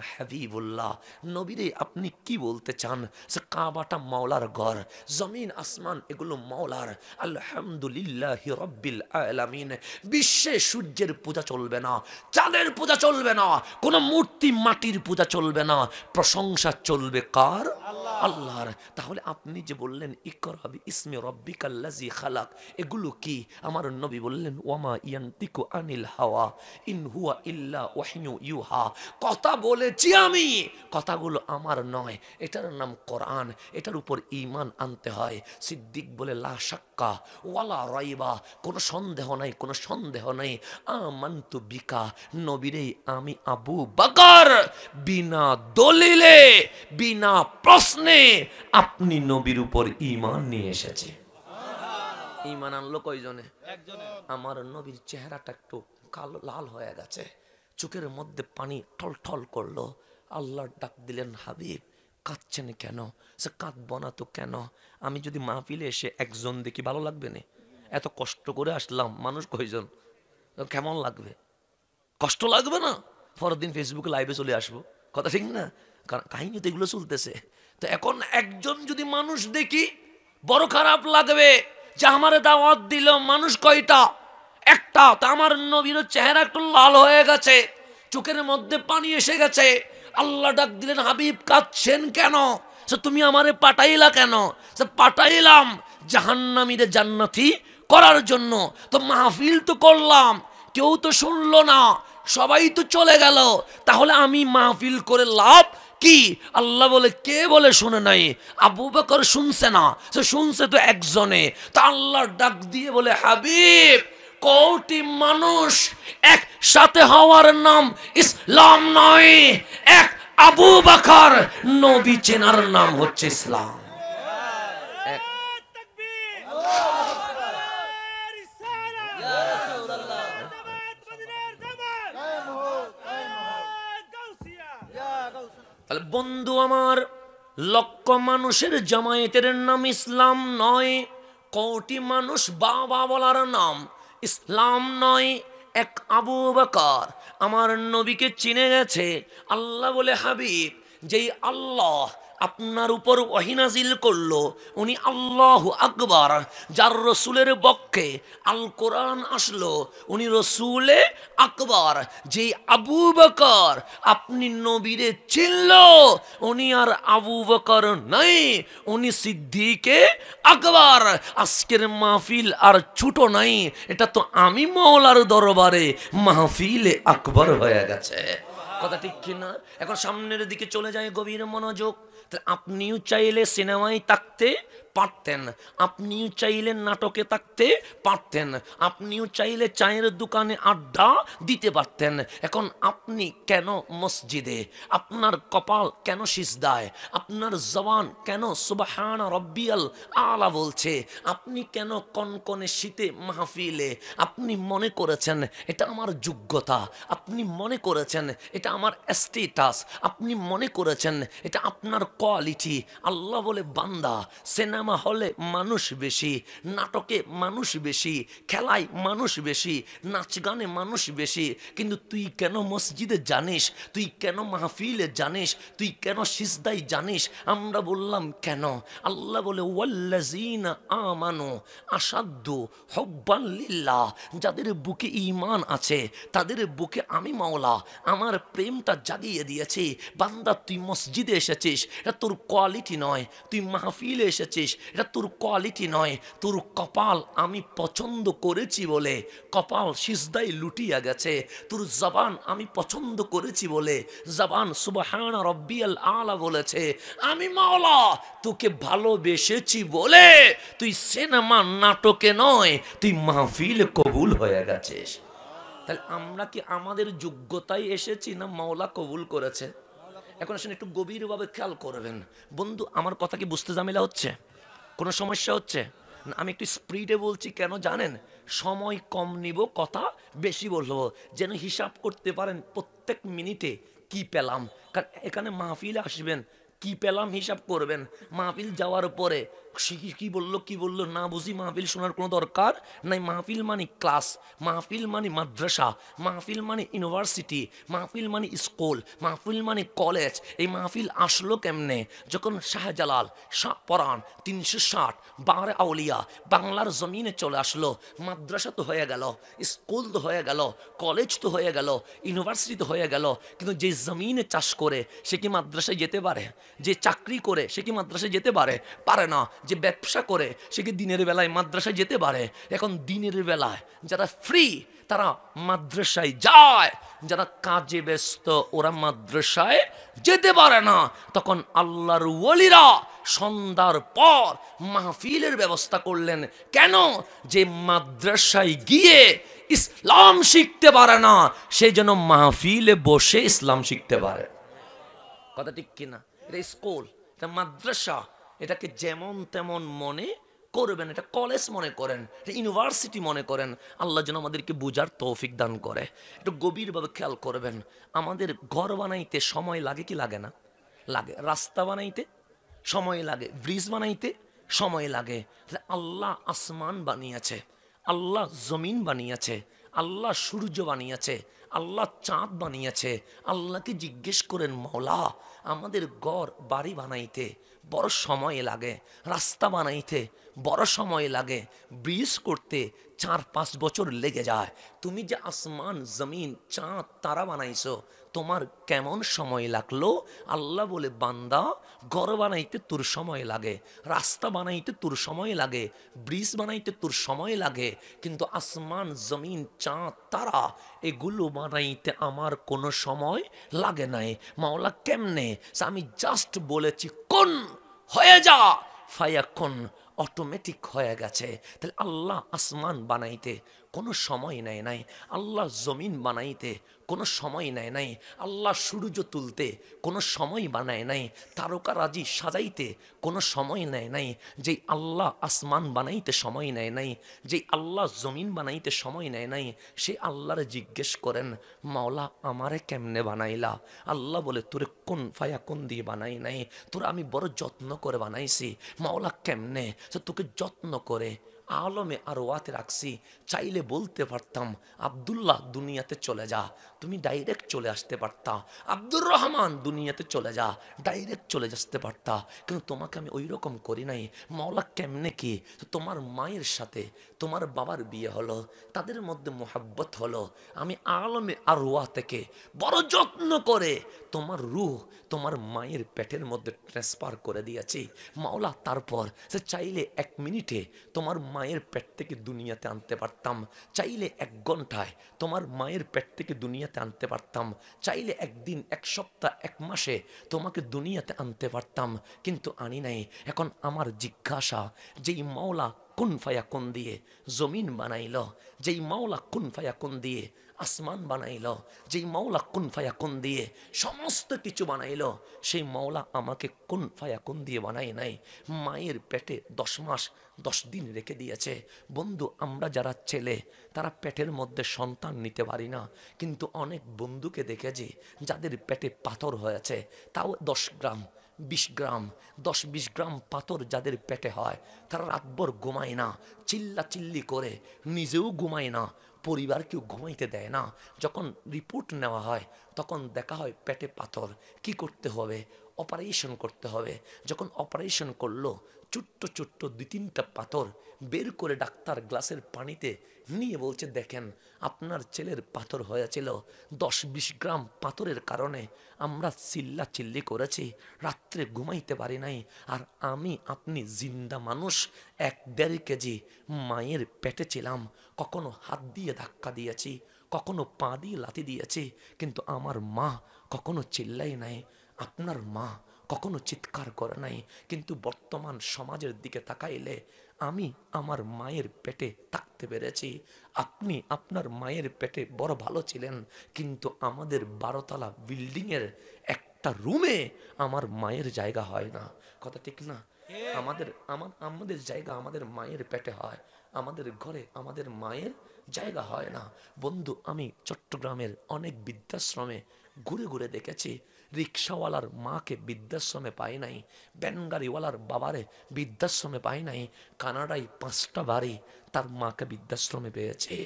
নবী রে আপনি কি বলতে চান সে কাবাটা মাওলার ঘর জমিন আসমান এগুলো মাওলার আলহামদুলিল্লাহ রব্বিল আলামিন বিশ্বে সূর্যের পূজা চলবে না চাঁদের পূজা চলবে না কোনো মূর্তি মাটির পূজা চলবে না প্রশংসা চলবে কার আল্লাহ আল্লাহর তাহলে আপনি যে বললেন ইকরাবি ইসমে রব্বিকাল্লাজি খালাক এগুলো কি আমার নবী বললেন ওয়ামা ইয়ান্তিকু আনিল হাওয়া ইন হুয়া ইল্লা ওয়াহিনু ইউহা কথা বলেছি আমি কথাগুলো আমার নয় এটার নাম কোরআন এটার উপর ইমান আনতে হয় সিদ্দিক বলে লা শাক্কা ওয়ালা রাইবা কোনো সন্দেহ নাই কোনো সন্দেহ নাই আমান্তু বিকা নবীরে আমি আবু বাকার বিনা দলিলে বিনা প্রশ্নে আপনি নবীর উপর ইমান নিয়ে এসেছে ইমান আনলো কয়জনে আমার নবীর চেহারাটা একটু কালো লাল হয়ে গেছে চোখের মধ্যে পানি ঠল ঠল করলো আল্লাহর ডাক দিলেন হাবিব কাঁদছেন কেন সে কাঁদব না তো কেন আমি যদি মা ফিলে এসে একজন দেখি ভালো লাগবে না এত কষ্ট করে আসলাম মানুষ কয়জন কেমন লাগবে কষ্ট লাগবে না পরের দিন ফেসবুকে লাইভে চলে আসবো কথা ঠিক না কারণ কাহিনী তো এগুলো চলতেছে তো এখন একজন যদি মানুষ দেখি বড় খারাপ লাগবে যে আমার দাওয়াত দিল মানুষ কয়টা একটা তা আমার নবীর চেহারা একটু লাল হয়ে গেছে চোখের মধ্যে পানি এসে গেছে আল্লাহ ডাক দিলেন হাবিব কাঁদছেন কেন সে তুমি আমারে পাঠাইলা কেন সে পাঠাইলাম জাহান্নামীরে জান্নাতি করার জন্য তো মাহফিল তো করলাম কেউ তো শুনলো না সবাই তো চলে গেল তাহলে আমি মাহফিল করে লাভ কি আল্লাহ বলে কে বলে শুনে নাই আবু বকর শুনছে না সে শুনছে তো একজনে তা আল্লাহর ডাক দিয়ে বলে হাবিব কৌটি মানুষ একসাথে হওয়ার নাম ইসলাম নয় এক আবু বাকার নবী চেনার নাম হচ্ছে ইসলাম তাহলে বন্ধু আমার লক্ষ মানুষের জামায়াতের নাম ইসলাম নয় কোটি মানুষ বাবা বলার নাম ইসলাম নয় এক আবু বাকার আমার নবীকে চিনে গেছে আল্লাহ বলে হাবিব যেই আল্লাহ আপনার উপর ওহিনাজিল করল উনি আল্লাহ আকবার যার রসুলের পক্ষে আল কোরআন আসলো উনি রসুলে আকবার যে আবু বকর আপনি নবীরে চিনল উনি আর আবু বকর নাই উনি সিদ্ধিকে আকবার আজকের মাহফিল আর ছুটো নাই এটা তো আমি মহলার দরবারে মাহফিলে আকবর হয়ে গেছে কথা ঠিক কিনা এখন সামনের দিকে চলে যায় গভীর মনোযোগ আপনিও চাইলে সিনেমায় থাকতে পারতেন আপনিও চাইলে নাটকে থাকতে পারতেন আপনিও চাইলে চায়ের দোকানে আড্ডা দিতে পারতেন এখন আপনি কেন মসজিদে আপনার কপাল কেন সিজদায় আপনার জবান কেন সুবাহান রব্বিয়াল আলা বলছে আপনি কেন কনকনে শীতে মাহফিলে আপনি মনে করেছেন এটা আমার যোগ্যতা আপনি মনে করেছেন এটা আমার স্টেটাস আপনি মনে করেছেন এটা আপনার কোয়ালিটি আল্লাহ বলে বান্দা সেনাম সিনেমা হলে মানুষ বেশি নাটকে মানুষ বেশি খেলায় মানুষ বেশি নাচ গানে মানুষ বেশি কিন্তু তুই কেন মসজিদে জানিস তুই কেন মাহফিলে জানিস তুই কেন সিজদাই জানিস আমরা বললাম কেন আল্লাহ বলে ওয়াল্লাজিনা আমানো আসাধ্য হব্বাল্লিল্লাহ যাদের বুকে ইমান আছে তাদের বুকে আমি মাওলা আমার প্রেমটা জাগিয়ে দিয়েছি বান্দা তুই মসজিদে এসেছিস এটা তোর কোয়ালিটি নয় তুই মাহফিলে এসেছিস এটা তোর কোয়ালিটি নয় তোর কপাল আমি পছন্দ করেছি বলে কপাল সিজদাই লুটিয়া গেছে তোর জবান আমি পছন্দ করেছি বলে জবান সুবাহান রব্বিয়াল আলা বলেছে আমি মাওলা তোকে ভালোবেসেছি বলে তুই সিনেমা নাটকে নয় তুই মাহফিল কবুল হয়ে গেছিস তাহলে আমরা কি আমাদের যোগ্যতায় এসেছি না মাওলা কবুল করেছে এখন আসলে একটু গভীরভাবে খেয়াল করবেন বন্ধু আমার কথা কি বুঝতে জামিলা হচ্ছে কোনো সমস্যা হচ্ছে আমি একটু স্পিডে বলছি কেন জানেন সময় কম নিব কথা বেশি বলবো যেন হিসাব করতে পারেন প্রত্যেক মিনিটে কি পেলাম কারণ এখানে মাহফিল আসবেন কি পেলাম হিসাব করবেন মাহফিল যাওয়ার পরে সে বললো কি বললো না বুঝি মাহফিল শোনার কোনো দরকার নাই মাহফিল মানে ক্লাস মাহফিল মানে মাদ্রাসা মাহফিল মানে ইউনিভার্সিটি মাহফিল মানে স্কুল মাহফিল মানে কলেজ এই মাহফিল আসলো কেমনে যখন শাহজালাল শাহ পরাণ তিনশো ষাট বাংলা আউলিয়া বাংলার জমিনে চলে আসলো মাদ্রাসা তো হয়ে গেল স্কুল তো হয়ে গেল কলেজ তো হয়ে গেল ইউনিভার্সিটি তো হয়ে গেল কিন্তু যে জমিনে চাষ করে সে কি মাদ্রাসায় যেতে পারে যে চাকরি করে সে কি মাদ্রাসায় যেতে পারে পারে না যে ব্যবসা করে সে কি দিনের বেলায় মাদ্রাসায় যেতে পারে এখন দিনের বেলায় যারা ফ্রি তারা মাদ্রাসায় যায় যারা কাজে ব্যস্ত ওরা মাদ্রাসায় যেতে পারে না তখন আল্লাহর ওলিরা সন্ধ্যার পর মাহফিলের ব্যবস্থা করলেন কেন যে মাদ্রাসায় গিয়ে ইসলাম শিখতে পারে না সেই জন্য মাহফিলে বসে ইসলাম শিখতে পারে কথা ঠিক কিনা এটা স্কুল এটা মাদ্রাসা এটাকে যেমন তেমন মনে করবেন এটা কলেজ মনে করেন এটা ইউনিভার্সিটি মনে করেন আল্লাহ যেন আমাদেরকে বোঝার তৌফিক দান করে একটু গভীরভাবে খেয়াল করবেন আমাদের ঘর বানাইতে সময় লাগে কি লাগে না লাগে রাস্তা বানাইতে সময় লাগে ব্রিজ বানাইতে সময় লাগে আল্লাহ আসমান বানিয়েছে আল্লাহ জমিন বানিয়েছে আল্লাহ সূর্য বানিয়েছে আল্লাহ চাঁদ বানিয়েছে আল্লাহকে জিজ্ঞেস করেন মৌলা আমাদের গড় বাড়ি বানাইতে বড় সময় লাগে রাস্তা বানাইতে বড় সময় লাগে ব্রিজ করতে চার পাঁচ বছর লেগে যায় তুমি যে আসমান জমিন চাঁদ তারা বানাইছো তোমার কেমন সময় লাগলো আল্লাহ বলে বান্দা ঘর বানাইতে তোর সময় লাগে রাস্তা বানাইতে তোর সময় লাগে ব্রিজ বানাইতে তোর সময় লাগে কিন্তু আসমান জমিন চাঁদ তারা এগুলো বানাইতে আমার কোনো সময় লাগে নাই মাওলা কেমনে আমি জাস্ট বলেছি কোন হয়ে যা ফায়া কোন অটোমেটিক হয়ে গেছে তাহলে আল্লাহ আসমান বানাইতে কোনো সময় নেয় নাই আল্লাহ জমিন বানাইতে কোনো সময় নেয় নাই আল্লাহ সূর্য তুলতে কোনো সময় বানায় নাই তারকারাজি সাজাইতে কোনো সময় নেয় নাই যেই আল্লাহ আসমান বানাইতে সময় নেয় নাই যেই আল্লাহ জমিন বানাইতে সময় নেয় নাই সে আল্লাহরে জিজ্ঞেস করেন মাওলা আমারে কেমনে বানাইলা আল্লাহ বলে তোরে কোন ফায়া কোন দিয়ে বানাই নাই তোর আমি বড় যত্ন করে বানাইছি মাওলা কেমনে তোকে যত্ন করে আলমে আর ওয়াতে রাখছি চাইলে বলতে পারতাম আবদুল্লাহ দুনিয়াতে চলে যা তুমি ডাইরেক্ট চলে আসতে পারতা আব্দুর রহমান দুনিয়াতে চলে যা ডাইরেক্ট চলে আসতে পারতা কিন্তু তোমাকে আমি ওই রকম করি নাই মাওলা কেমনে কি তোমার মায়ের সাথে তোমার বাবার বিয়ে হলো তাদের মধ্যে মোহাব্বত হলো আমি আলমে রোয়া থেকে বড় যত্ন করে তোমার রুহ তোমার মায়ের পেটের মধ্যে ট্রান্সফার করে দিয়েছি মাওলা তারপর সে চাইলে এক মিনিটে তোমার মায়ের পেট থেকে দুনিয়াতে আনতে পারতাম চাইলে এক ঘন্টায় তোমার মায়ের পেট থেকে দুনিয়াতে দুনিয়াতে আনতে পারতাম চাইলে একদিন এক সপ্তাহ এক মাসে তোমাকে দুনিয়াতে আনতে পারতাম কিন্তু আনি নাই এখন আমার জিজ্ঞাসা যেই মাওলা কোন ফায়া কোন দিয়ে জমিন বানাইল যেই মাওলা কোন ফায়া কোন দিয়ে আসমান বানাইল যেই মাওলা কুন কুন দিয়ে সমস্ত কিছু বানাইল সেই মাওলা আমাকে কুন কুন দিয়ে বানাই নাই মায়ের পেটে দশ মাস দশ দিন রেখে দিয়েছে বন্ধু আমরা যারা ছেলে তারা পেটের মধ্যে সন্তান নিতে পারি না কিন্তু অনেক বন্ধুকে দেখেছি যাদের পেটে পাথর হয়েছে তাও দশ গ্রাম বিশ গ্রাম দশ বিশ গ্রাম পাথর যাদের পেটে হয় তারা রাতভর ঘুমায় না চিল্লা চিল্লি করে নিজেও ঘুমায় না পরিবার কেউ ঘুমাইতে দেয় না যখন রিপোর্ট নেওয়া হয় তখন দেখা হয় পেটে পাথর কি করতে হবে অপারেশন করতে হবে যখন অপারেশন করলো ছোট্ট ছোট্ট দুই তিনটা পাথর বের করে ডাক্তার গ্লাসের পানিতে নিয়ে বলছে দেখেন আপনার ছেলের পাথর হয়েছিল দশ বিশ গ্রাম পাথরের কারণে আমরা চিল্লা চিল্লি করেছি রাত্রে ঘুমাইতে পারি নাই আর আমি আপনি জিন্দা মানুষ এক দেড় কেজি মায়ের পেটে ছিলাম কখনো হাত দিয়ে ধাক্কা দিয়েছি কখনো পা দিয়ে লাতি দিয়েছি কিন্তু আমার মা কখনো চিল্লাই নাই আপনার মা কখনো চিৎকার করে নাই কিন্তু বর্তমান সমাজের দিকে তাকাইলে আমি আমার মায়ের পেটে থাকতে পেরেছি আপনি আপনার মায়ের পেটে বড় ভালো ছিলেন কিন্তু আমাদের বারোতলা বিল্ডিংয়ের একটা রুমে আমার মায়ের জায়গা হয় না কথা ঠিক না আমাদের আমার আমাদের জায়গা আমাদের মায়ের পেটে হয় আমাদের ঘরে আমাদের মায়ের জায়গা হয় না বন্ধু আমি চট্টগ্রামের অনেক বৃদ্ধাশ্রমে ঘুরে ঘুরে দেখেছি রিক্সাওয়ালার মাকে বৃদ্ধাশ্রমে পাই নাই ব্যান গাড়িওয়ালার বাবারে বৃদ্ধাশ্রমে পাই নাই কানাডায় পাঁচটা বাড়ি তার মাকে বৃদ্ধাশ্রমে পেয়েছে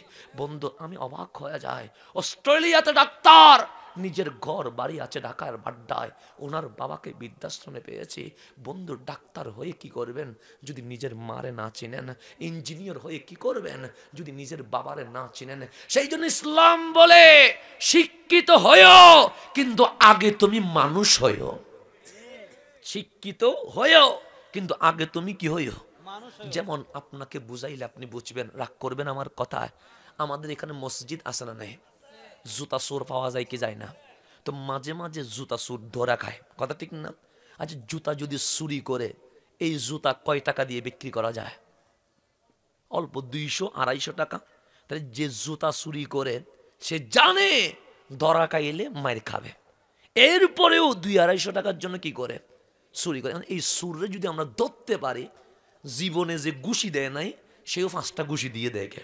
বন্ধু আমি অবাক হয়ে যায় অস্ট্রেলিয়াতে ডাক্তার নিজের ঘর বাড়ি আছে ঢাকার বাড্ডায় ওনার বাবাকে বৃদ্ধাশ্রমে পেয়েছে বন্ধু ডাক্তার হয়ে কি করবেন যদি নিজের মারে না চিনেন ইঞ্জিনিয়ার হয়ে কি করবেন যদি নিজের বাবারে না চিনেন সেই জন্য ইসলাম বলে শিক্ষিত হয়েও কিন্তু আগে তুমি মানুষ হয়েও শিক্ষিত হয়েও কিন্তু আগে তুমি কি হইও যেমন আপনাকে বুঝাইলে আপনি বুঝবেন রাগ করবেন আমার কথা আমাদের এখানে মসজিদ আসে না নেই জুতা সুর পাওয়া যায় কি যায় না তো মাঝে মাঝে জুতা সুর ধরা খায় কথা ঠিক না আচ্ছা জুতা যদি চুরি করে এই জুতা কয় টাকা দিয়ে বিক্রি করা যায় অল্প দুইশো আড়াইশো টাকা তাহলে যে জুতা চুরি করে সে জানে ধরা খাইলে মায়ের খাবে এরপরেও দুই আড়াইশো টাকার জন্য কি করে চুরি করে এই সুরে যদি আমরা ধরতে পারি জীবনে যে গুষি দেয় নাই সেও পাঁচটা গুষি দিয়ে দেয় কে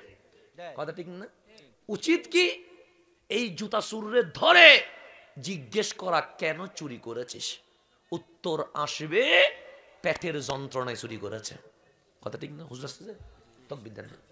কথা ঠিক না উচিত কি এই জুতা সুররে ধরে জিজ্ঞেস করা কেন চুরি করেছিস উত্তর আসবে পেটের যন্ত্রণায় চুরি করেছে কথা ঠিক না হুজুর আসতেছে